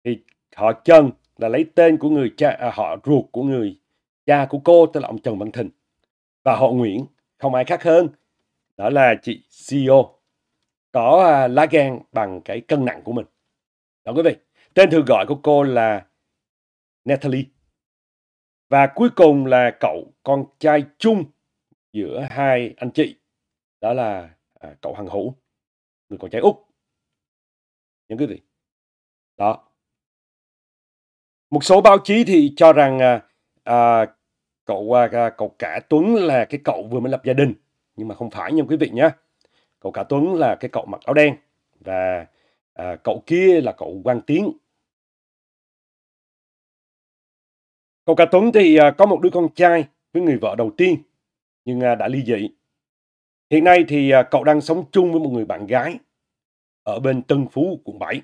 thì Họ Trần là lấy tên của người cha, à, họ ruột của người cha của cô tên là ông Trần Văn Thịnh Và họ Nguyễn không ai khác hơn. Đó là chị CEO có à, lá gan bằng cái cân nặng của mình. Đó quý vị. Tên thường gọi của cô là Natalie. Và cuối cùng là cậu con trai chung giữa hai anh chị. Đó là à, cậu Hằng Hữu, người con trai Úc. Những cái gì Đó, một số báo chí thì cho rằng à, à, cậu à, à, cậu cả Tuấn là cái cậu vừa mới lập gia đình nhưng mà không phải nha quý vị nhé cậu cả Tuấn là cái cậu mặc áo đen và à, cậu kia là cậu Quang Tiến cậu cả Tuấn thì à, có một đứa con trai với người vợ đầu tiên nhưng à, đã ly dị hiện nay thì à, cậu đang sống chung với một người bạn gái ở bên Tân Phú quận 7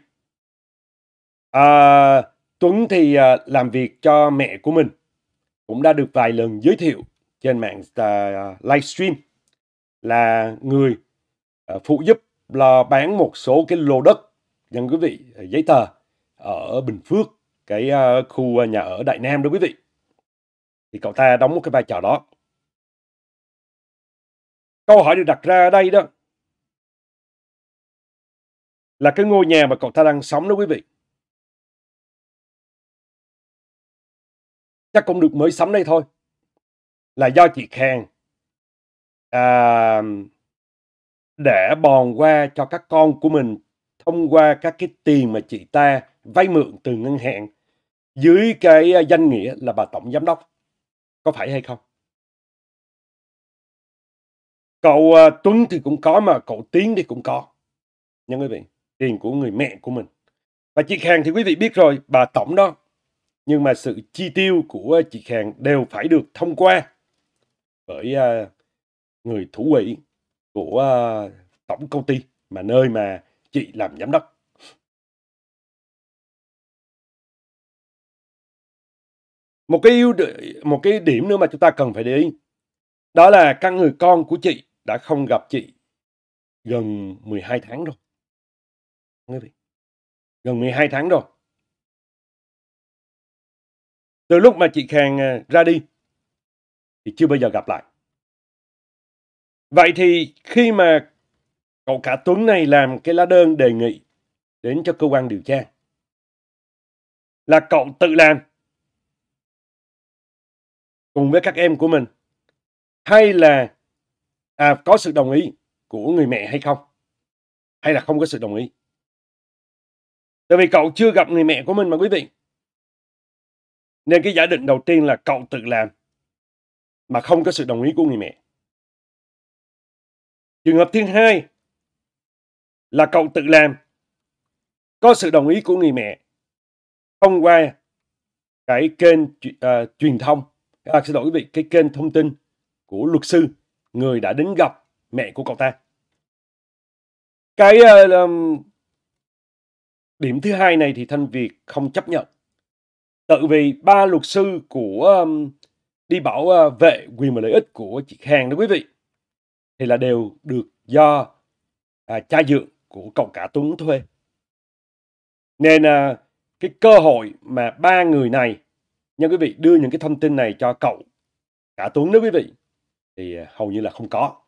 à, Tuấn thì uh, làm việc cho mẹ của mình cũng đã được vài lần giới thiệu trên mạng uh, livestream là người uh, phụ giúp là bán một số cái lô đất nhân quý vị giấy tờ ở Bình Phước cái uh, khu nhà ở Đại Nam đó quý vị thì cậu ta đóng một cái vai trò đó câu hỏi được đặt ra ở đây đó là cái ngôi nhà mà cậu ta đang sống đó quý vị chắc cũng được mới sắm đây thôi là do chị Khang à, để bòn qua cho các con của mình thông qua các cái tiền mà chị ta vay mượn từ ngân hàng dưới cái à, danh nghĩa là bà tổng giám đốc có phải hay không cậu uh, Tuấn thì cũng có mà cậu Tiến thì cũng có nha quý vị tiền của người mẹ của mình và chị Khang thì quý vị biết rồi bà tổng đó nhưng mà sự chi tiêu của ờ, chị Khang đều phải được thông qua bởi uh, người thủ quỹ của uh, tổng công ty mà nơi mà chị làm giám đốc. Một cái ưu một cái điểm nữa mà chúng ta cần phải để ý đó là căn người con của chị đã không gặp chị gần 12 tháng rồi. Quý vị. Gần 12 tháng rồi từ lúc mà chị Khang ờ, ra đi thì chưa bao giờ gặp lại. Vậy thì khi mà cậu cả Tuấn này làm cái lá đơn đề nghị đến cho cơ quan điều tra là cậu tự làm cùng với các em của mình hay là à, có sự đồng ý của người mẹ hay không hay là không có sự đồng ý tại vì cậu chưa gặp người mẹ của mình mà quý vị nên cái giả định ừ. đầu tiên là cậu tự làm mà không có sự đồng ý của người mẹ. Trường hợp thứ hai là cậu tự làm có sự đồng ý của người mẹ thông qua cái kênh uh, truyền thông à, sẽ đổi quý vị cái kênh thông tin của luật sư người đã đến gặp mẹ của cậu ta cái uh, điểm thứ hai này thì thanh việt không chấp nhận tự vì ba luật sư của um, đi bảo uh, vệ quyền và lợi ích của chị Khang đó quý vị thì là đều được do à, cha dượng của cậu cả Tuấn thuê nên à, cái cơ hội mà ba người này nha quý vị đưa những cái thông tin này cho cậu cả Tuấn đó quý vị thì à, hầu như là không có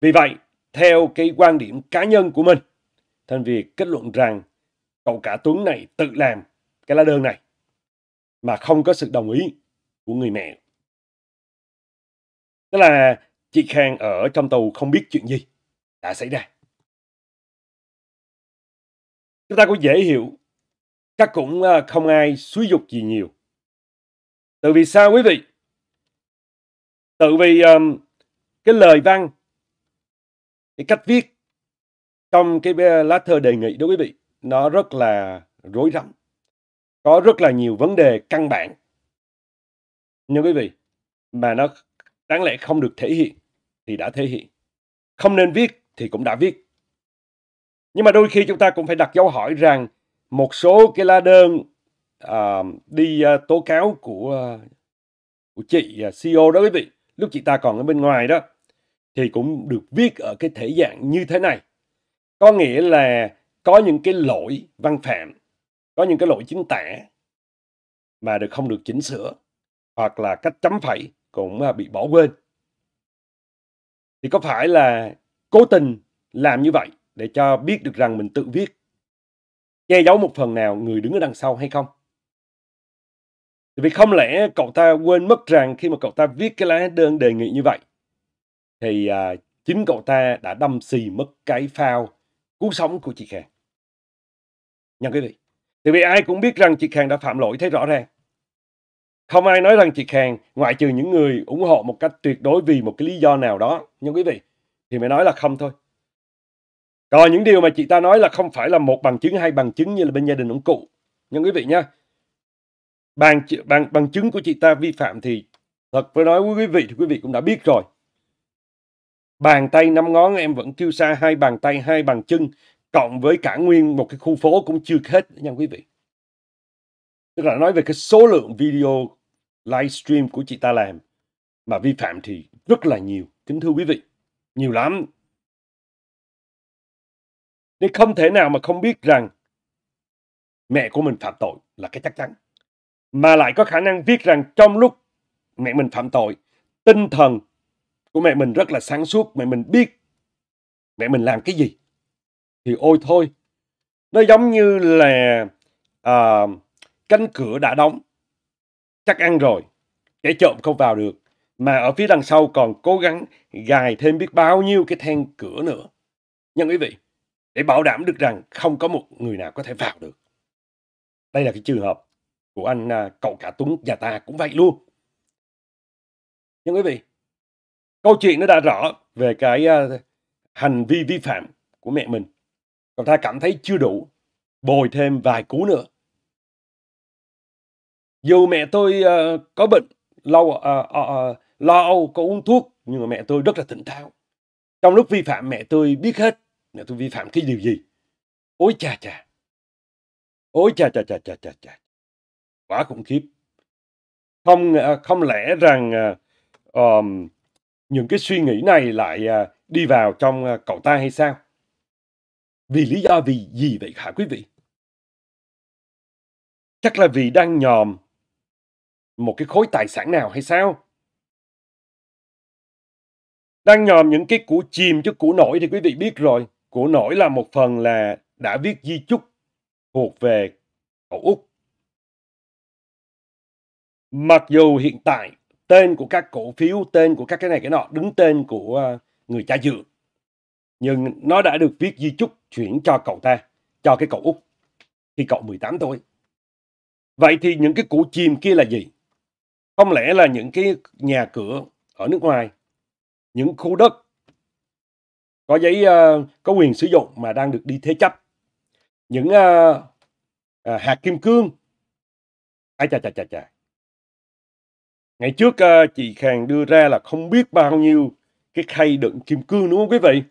vì vậy theo cái quan điểm cá nhân của mình thành việc kết luận rằng cậu cả Tuấn này tự làm cái lá đơn này mà không có sự đồng ý của người mẹ. Tức là chị Khang ở trong tù không biết chuyện gì đã xảy ra. Chúng ta cũng dễ hiểu, chắc cũng ờ, không ai xúi dục gì nhiều. Tự vì sao quý vị? Tự vì um, cái lời văn, cái cách viết trong cái ờ, lá thơ đề nghị đó quý vị, nó rất là rối rắm có rất là nhiều vấn đề căn bản nhưng quý vị mà nó đáng lẽ không được thể hiện thì đã thể hiện không nên viết thì cũng đã viết nhưng mà đôi khi chúng ta cũng phải đặt dấu hỏi rằng một số cái lá đơn uh, đi uh, tố cáo của uh, của chị uh, CEO đó quý vị lúc chị ta còn ở bên ngoài đó thì cũng được viết ở cái thể dạng như thế này có nghĩa là có những cái lỗi văn phạm có những cái lỗi chính tả mà được không được chỉnh sửa hoặc là cách chấm phẩy cũng à, bị bỏ quên thì có phải là cố tình làm như vậy để cho biết được rằng mình tự viết che giấu một phần nào người đứng ở đằng sau hay không vì không lẽ cậu ta quên mất rằng khi mà cậu ta viết cái lá đơn đề nghị như vậy thì à, chính cậu ta đã đâm xì mất cái phao cứu sống của chị Khang. Nhân cái vị. Thì vì ai cũng biết rằng chị Khang đã phạm lỗi thấy rõ ràng. Không ai nói rằng chị Khang, ngoại trừ những người ủng hộ một cách tuyệt đối vì một cái lý do nào đó, nhưng quý vị, thì mới nói là không thôi. Còn những điều mà chị ta nói là không phải là một bằng chứng hay bằng chứng như là bên gia đình ông cụ. Nhưng quý vị nha, bằng, bằng, bằng chứng của chị ta vi phạm thì thật với nói với quý vị thì quý vị cũng đã biết rồi. Bàn tay năm ngón em vẫn kêu xa hai bàn tay hai bàn chân cộng với cả nguyên một cái khu phố cũng chưa hết nha quý vị tức là nói về cái số lượng video livestream của chị ta làm mà vi phạm thì rất là nhiều kính thưa quý vị nhiều lắm nên không thể nào mà không biết rằng mẹ của mình phạm tội là cái chắc chắn mà lại có khả năng viết rằng trong lúc mẹ mình phạm tội tinh thần của mẹ mình rất là sáng suốt mẹ mình biết mẹ mình làm cái gì thì ôi thôi nó giống như là à, cánh cửa đã đóng chắc ăn rồi kẻ trộm không vào được mà ở phía đằng sau còn cố gắng gài thêm biết bao nhiêu cái then cửa nữa nhân quý vị để bảo đảm được rằng không có một người nào có thể vào được đây là cái trường hợp của anh à, cậu cả túng và ta cũng vậy luôn nhưng quý vị câu chuyện nó đã rõ về cái uh, hành vi vi phạm của mẹ mình còn ta cảm thấy chưa đủ, bồi thêm vài cú nữa. Dù mẹ tôi uh, có bệnh, lâu uh, uh, uh, lo âu, có uống thuốc, nhưng mà mẹ tôi rất là tỉnh táo. Trong lúc vi phạm mẹ tôi biết hết, mẹ tôi vi phạm cái điều gì. Ôi cha cha. Ôi cha cha cha cha cha cha. Quá khủng khiếp. Không uh, không lẽ rằng uh, um, những cái suy nghĩ này lại uh, đi vào trong uh, cậu ta hay sao? Vì lý do vì gì vậy hả quý vị? Chắc là vì đang nhòm một cái khối tài sản nào hay sao? Đang nhòm những cái củ chìm chứ củ nổi thì quý vị biết rồi. Củ nổi là một phần là đã viết di chúc thuộc về cậu Úc. Mặc dù hiện tại tên của các cổ phiếu, tên của các cái này cái nọ, đứng tên của ờ, người cha dượng nhưng nó đã được viết di chúc chuyển cho cậu ta, cho cái cậu Úc, khi cậu 18 tuổi. Vậy thì những cái củ chim kia là gì? Không lẽ là những cái nhà cửa ở nước ngoài, những khu đất có giấy uh, có quyền sử dụng mà đang được đi thế chấp, những uh, uh, hạt kim cương. Ai chà chà chà chà. Ngày trước uh, chị Khang đưa ra là không biết bao nhiêu cái khay đựng kim cương đúng không quý vị?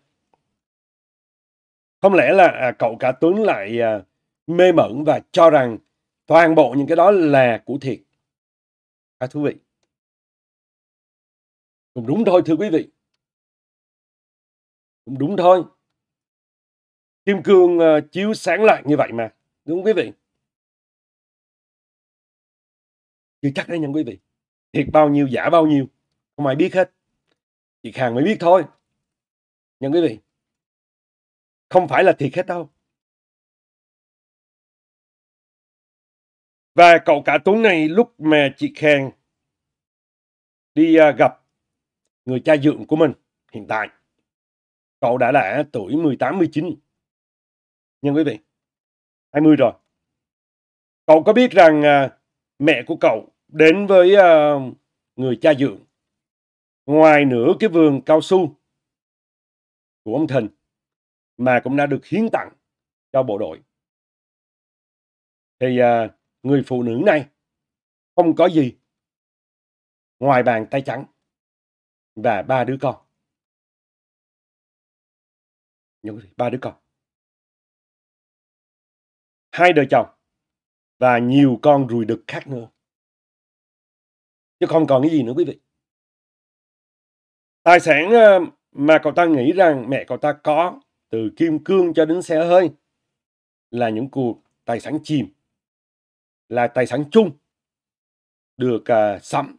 Không lẽ là à, cậu cả Tuấn lại à, mê mẩn và cho rằng toàn bộ những cái đó là của thiệt. Khá à, thú vị. Cũng đúng thôi thưa quý vị. Cũng đúng thôi. Kim cương à, chiếu sáng lại như vậy mà. Đúng không quý vị? Chưa chắc đấy nha quý vị. Thiệt bao nhiêu, giả bao nhiêu. Không ai biết hết. Chị Khang mới biết thôi. Nha quý vị không phải là thiệt hết đâu. Và cậu cả Tuấn này lúc mà chị Khang đi à, gặp người cha dượng của mình hiện tại, cậu đã là tuổi 18-19. Nhưng quý vị, 20 rồi. Cậu có biết rằng à, mẹ của cậu đến với à, người cha dượng ngoài nửa cái vườn cao su của ông Thịnh mà cũng đã được hiến tặng cho bộ đội. Thì à, người phụ nữ này không có gì ngoài bàn tay trắng và ba đứa con. Những ba đứa con. Hai đời chồng và nhiều con ruồi đực khác nữa. Chứ không còn cái gì nữa quý vị. Tài sản à, mà cậu ta nghĩ rằng mẹ cậu ta có từ kim cương cho đến xe hơi là những cuộc tài sản chìm là tài sản chung được à, sắm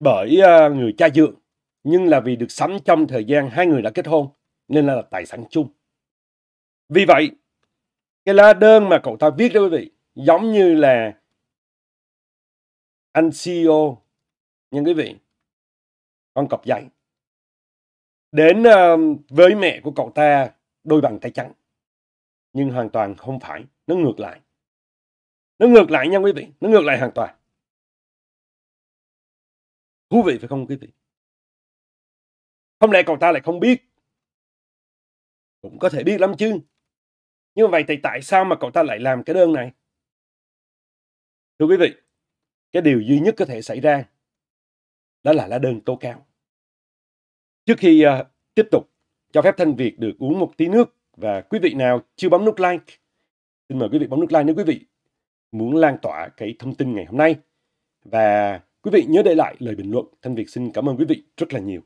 bởi à, người cha dượng nhưng là vì được sắm trong thời gian hai người đã kết hôn nên là, là tài sản chung vì vậy cái lá đơn mà cậu ta viết đó quý vị giống như là anh CEO nhưng quý vị con cọp dạy đến ờ, với mẹ của cậu ta đôi bàn tay trắng. Nhưng hoàn toàn không phải, nó ngược lại. Nó ngược lại nha quý vị, nó ngược lại hoàn toàn. Thú vị phải không quý vị? Không lẽ cậu ta lại không biết? Cũng có thể biết lắm chứ. Nhưng vậy thì tại sao mà cậu ta lại làm cái đơn này? Thưa quý vị, cái điều duy nhất có thể xảy ra đó là lá đơn tố cáo. Trước khi uh, tiếp tục, cho phép Thanh Việt được uống một tí nước và quý vị nào chưa bấm nút like, xin mời quý vị bấm nút like nếu quý vị muốn lan tỏa cái thông tin ngày hôm nay. Và quý vị nhớ để lại lời bình luận. Thanh Việt xin cảm ơn quý vị rất là nhiều.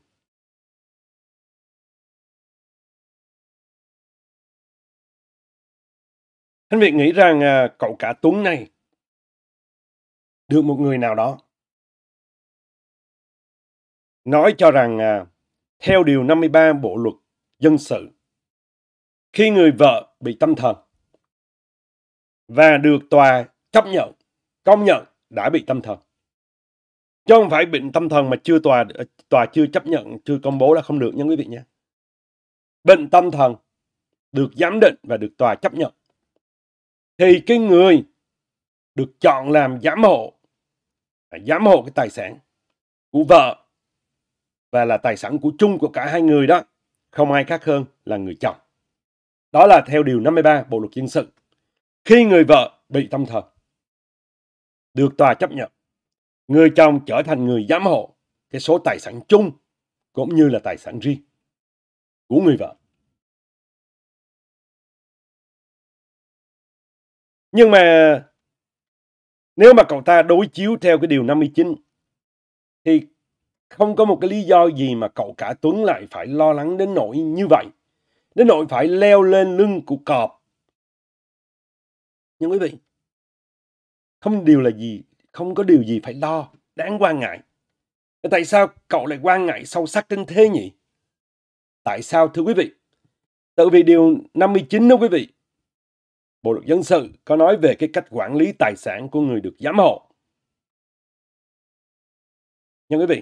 Thanh Việt nghĩ rằng uh, cậu cả Tuấn này được một người nào đó nói cho rằng uh, theo Điều 53 Bộ Luật Dân sự. Khi người vợ bị tâm thần và được tòa chấp nhận, công nhận đã bị tâm thần. Chứ không phải bệnh tâm thần mà chưa tòa tòa chưa chấp nhận, chưa công bố là không được nha quý vị nhé. Bệnh tâm thần được giám định và được tòa chấp nhận. Thì cái người được chọn làm giám hộ, giám hộ cái tài sản của vợ và là tài sản của chung của cả hai người đó, không ai khác hơn là người chồng. Đó là theo điều 53 Bộ luật dân sự. Khi người vợ bị tâm thần, được tòa chấp nhận, người chồng trở thành người giám hộ cái số tài sản chung cũng như là tài sản riêng của người vợ. Nhưng mà nếu mà cậu ta đối chiếu theo cái điều 59 thì không có một cái lý do gì mà cậu cả Tuấn lại phải lo lắng đến nỗi như vậy. Đến nỗi phải leo lên lưng của cọp. Nhưng quý vị, không điều là gì, không có điều gì phải lo, đáng quan ngại. Tại sao cậu lại quan ngại sâu sắc đến thế nhỉ? Tại sao thưa quý vị? Tự vì điều 59 đó quý vị. Bộ luật dân sự có nói về cái cách quản lý tài sản của người được giám hộ. Nhưng quý vị,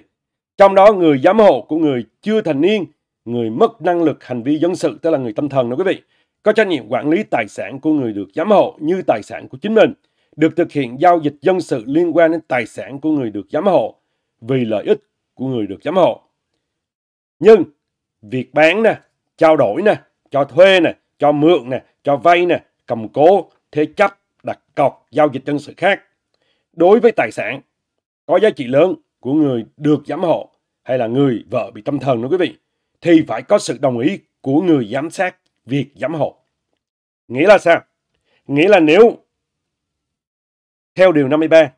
trong đó người giám hộ của người chưa thành niên, người mất năng lực hành vi dân sự, tức là người tâm thần đó quý vị, có trách nhiệm quản lý tài sản của người được giám hộ như tài sản của chính mình, được thực hiện giao dịch dân sự liên quan đến tài sản của người được giám hộ vì lợi ích của người được giám hộ. Nhưng việc bán nè, trao đổi nè, cho thuê nè, cho mượn nè, cho vay nè, cầm cố, thế chấp, đặt cọc, giao dịch dân sự khác. Đối với tài sản có giá trị lớn của người được giám hộ hay là người vợ bị tâm thần đó quý vị, thì phải có sự đồng ý của người giám sát việc giám hộ. Nghĩa là sao? Nghĩa là nếu theo điều 53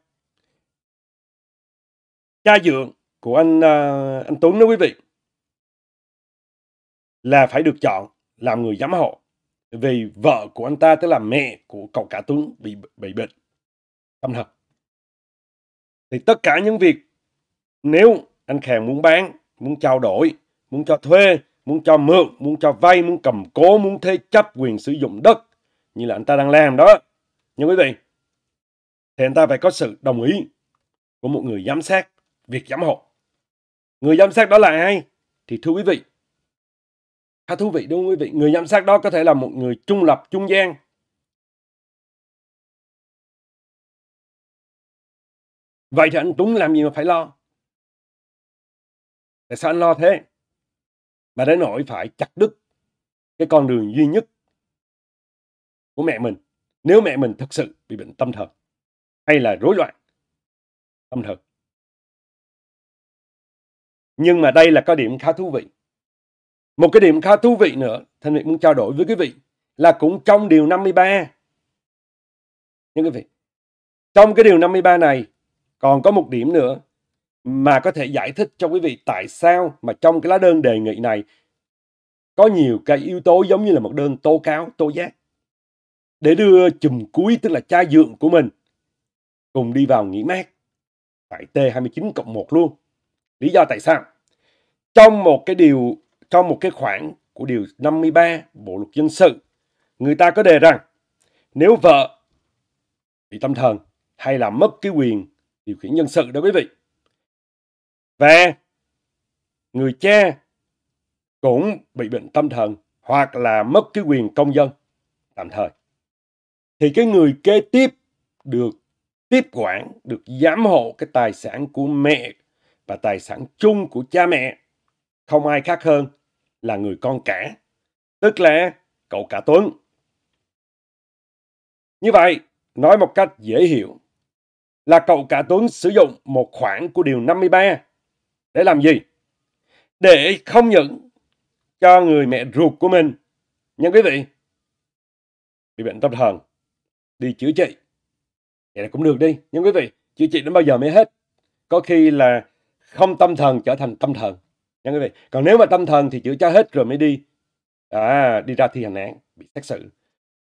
cha dượng của anh à, anh Tuấn đó quý vị là phải được chọn làm người giám hộ vì vợ của anh ta tức là mẹ của cậu cả Tuấn bị bị bệnh tâm thần thì tất cả những việc nếu anh Khang muốn bán, muốn trao đổi, muốn cho thuê, muốn cho mượn, muốn cho vay, muốn cầm cố, muốn thế chấp quyền sử dụng đất như là anh ta đang làm đó. Nhưng quý vị, thì anh ta phải có sự đồng ý của một người giám sát việc giám hộ. Người giám sát đó là ai? Thì thưa quý vị, khá thú vị đúng không quý vị? Người giám sát đó có thể là một người trung lập, trung gian. Vậy thì anh Tuấn làm gì mà phải lo? Tại sao anh lo thế? Mà đến nỗi phải chặt đứt cái con đường duy nhất của mẹ mình nếu mẹ mình thật sự bị bệnh tâm thần hay là rối loạn tâm thần. Nhưng mà đây là có điểm khá thú vị. Một cái điểm khá thú vị nữa, Thanh Việt muốn trao đổi với quý vị là cũng trong điều 53. Nhưng quý vị, trong cái điều 53 này còn có một điểm nữa mà có thể giải thích cho quý vị tại sao mà trong cái lá đơn đề nghị này có nhiều cái yếu tố giống như là một đơn tố cáo, tố giác để đưa chùm cuối tức là cha dượng của mình cùng đi vào nghỉ mát tại T29 cộng 1 luôn. Lý do tại sao? Trong một cái điều trong một cái khoản của điều 53 Bộ luật dân sự, người ta có đề rằng nếu vợ bị tâm thần hay là mất cái quyền điều khiển nhân sự đó quý vị và người cha cũng bị bệnh tâm thần hoặc là mất cái quyền công dân tạm thời. Thì cái người kế tiếp được tiếp quản, được giám hộ cái tài sản của mẹ và tài sản chung của cha mẹ không ai khác hơn là người con cả, tức là cậu cả Tuấn. Như vậy, nói một cách dễ hiểu là cậu cả Tuấn sử dụng một khoản của điều 53 để làm gì? Để không những cho người mẹ ruột của mình, nha quý vị, bị bệnh tâm thần, đi chữa trị. Vậy là cũng được đi, nhưng quý vị, chữa trị đến bao giờ mới hết? Có khi là không tâm thần trở thành tâm thần, nha quý vị. Còn nếu mà tâm thần thì chữa cho hết rồi mới đi, à, đi ra thi hành án, bị xét xử.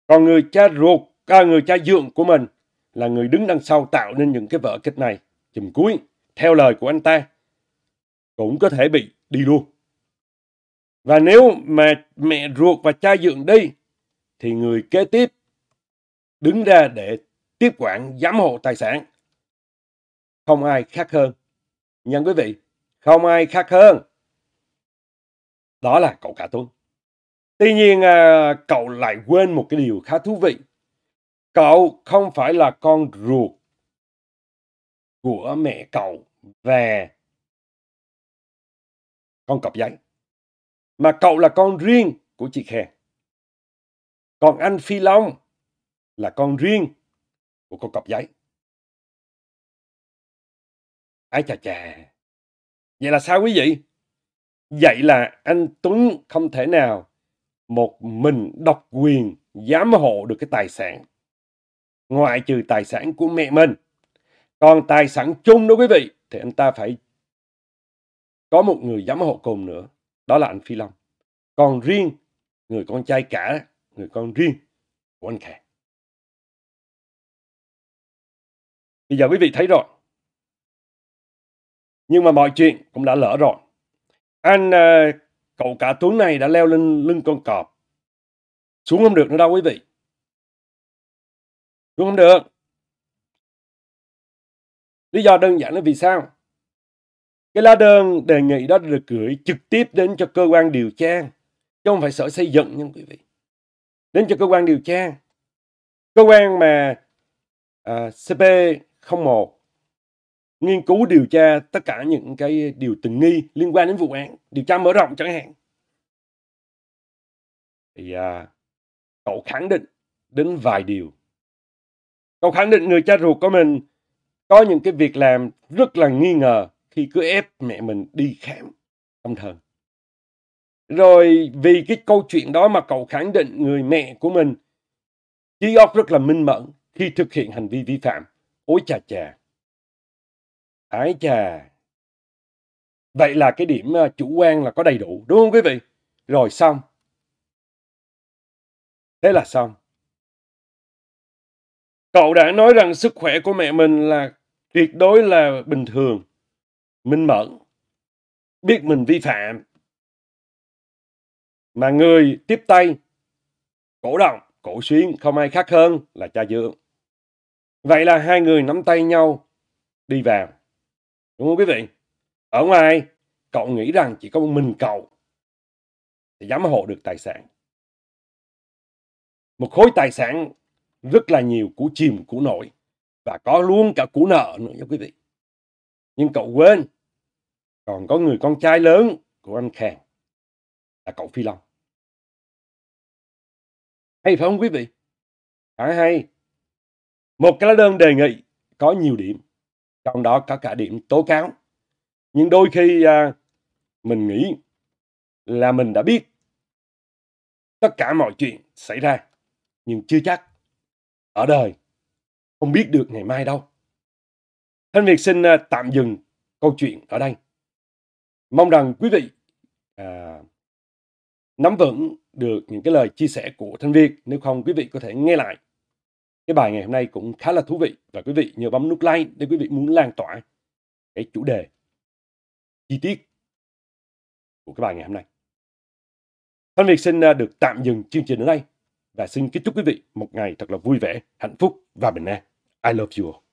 Còn người cha ruột, à, người cha dượng của mình là người đứng đằng sau tạo nên những cái vở kịch này. Chùm cuối, theo lời của anh ta, cũng có thể bị đi luôn. Và nếu mà mẹ ruột và cha dượng đi, thì người kế tiếp đứng ra để tiếp quản giám hộ tài sản. Không ai khác hơn. Nhân quý vị, không ai khác hơn. Đó là cậu cả Tuấn. Tuy nhiên, à, cậu lại quên một cái điều khá thú vị. Cậu không phải là con ruột của mẹ cậu và con cọp giấy. Mà cậu là con riêng của chị Khe. Còn anh Phi Long là con riêng của con cọp giấy. Ái chà chà. Vậy là sao quý vị? Vậy là anh Tuấn không thể nào một mình độc quyền giám hộ được cái tài sản. Ngoại trừ tài sản của mẹ mình. Còn tài sản chung đó quý vị thì anh ta phải có một người giám hộ cùng nữa đó là anh phi long còn riêng người con trai cả người con riêng của anh khang bây giờ quý vị thấy rồi nhưng mà mọi chuyện cũng đã lỡ rồi anh ờ, cậu cả tuấn này đã leo lên lưng con cọp xuống không được nữa đâu quý vị xuống không được lý do đơn giản là vì sao cái lá đơn đề nghị đó được gửi trực tiếp đến cho cơ quan điều tra, chứ không phải sở xây dựng nha quý vị. Đến cho cơ quan điều tra. Cơ quan mà à, CP01 nghiên cứu điều tra tất cả những cái điều tình nghi liên quan đến vụ án, điều tra mở rộng chẳng hạn. Thì à, cậu khẳng định đến vài điều. Cậu khẳng định người cha ruột của mình có những cái việc làm rất là nghi ngờ khi cứ ép mẹ mình đi khám tâm thần. Rồi vì cái câu chuyện đó mà cậu khẳng định người mẹ của mình trí óc rất là minh mẫn khi thực hiện hành vi vi phạm. Ôi chà chà. Ái chà. Vậy là cái điểm ờ, chủ quan là có đầy đủ, đúng không quý vị? Rồi xong. Thế là xong. Cậu đã nói rằng sức khỏe của mẹ mình là tuyệt đối là bình thường minh mẫn biết mình vi phạm mà người tiếp tay cổ động cổ xuyến không ai khác hơn là cha dượng vậy là hai người nắm tay nhau đi vào đúng không quý vị ở ngoài cậu nghĩ rằng chỉ có mình cậu thì dám hộ được tài sản một khối tài sản rất là nhiều của chìm của nổi và có luôn cả của nợ nữa nha quý vị nhưng cậu quên còn có người con trai lớn của anh Khang là cậu Phi Long. Hay phải không quý vị? Khá hay. Một cái lá đơn đề nghị có nhiều điểm, trong đó có cả điểm tố cáo. Nhưng đôi khi à, mình nghĩ là mình đã biết tất cả mọi chuyện xảy ra, nhưng chưa chắc ở đời không biết được ngày mai đâu. Thanh Việt xin à, tạm dừng câu chuyện ở đây mong rằng quý vị à, nắm vững được những cái lời chia sẻ của Thanh Viên. Nếu không quý vị có thể nghe lại cái bài ngày hôm nay cũng khá là thú vị và quý vị nhớ bấm nút like nếu quý vị muốn lan tỏa cái chủ đề chi tiết của cái bài ngày hôm nay. Thanh Việt xin à, được tạm dừng chương trình ở đây và xin kính chúc quý vị một ngày thật là vui vẻ, hạnh phúc và bình an. I love you all.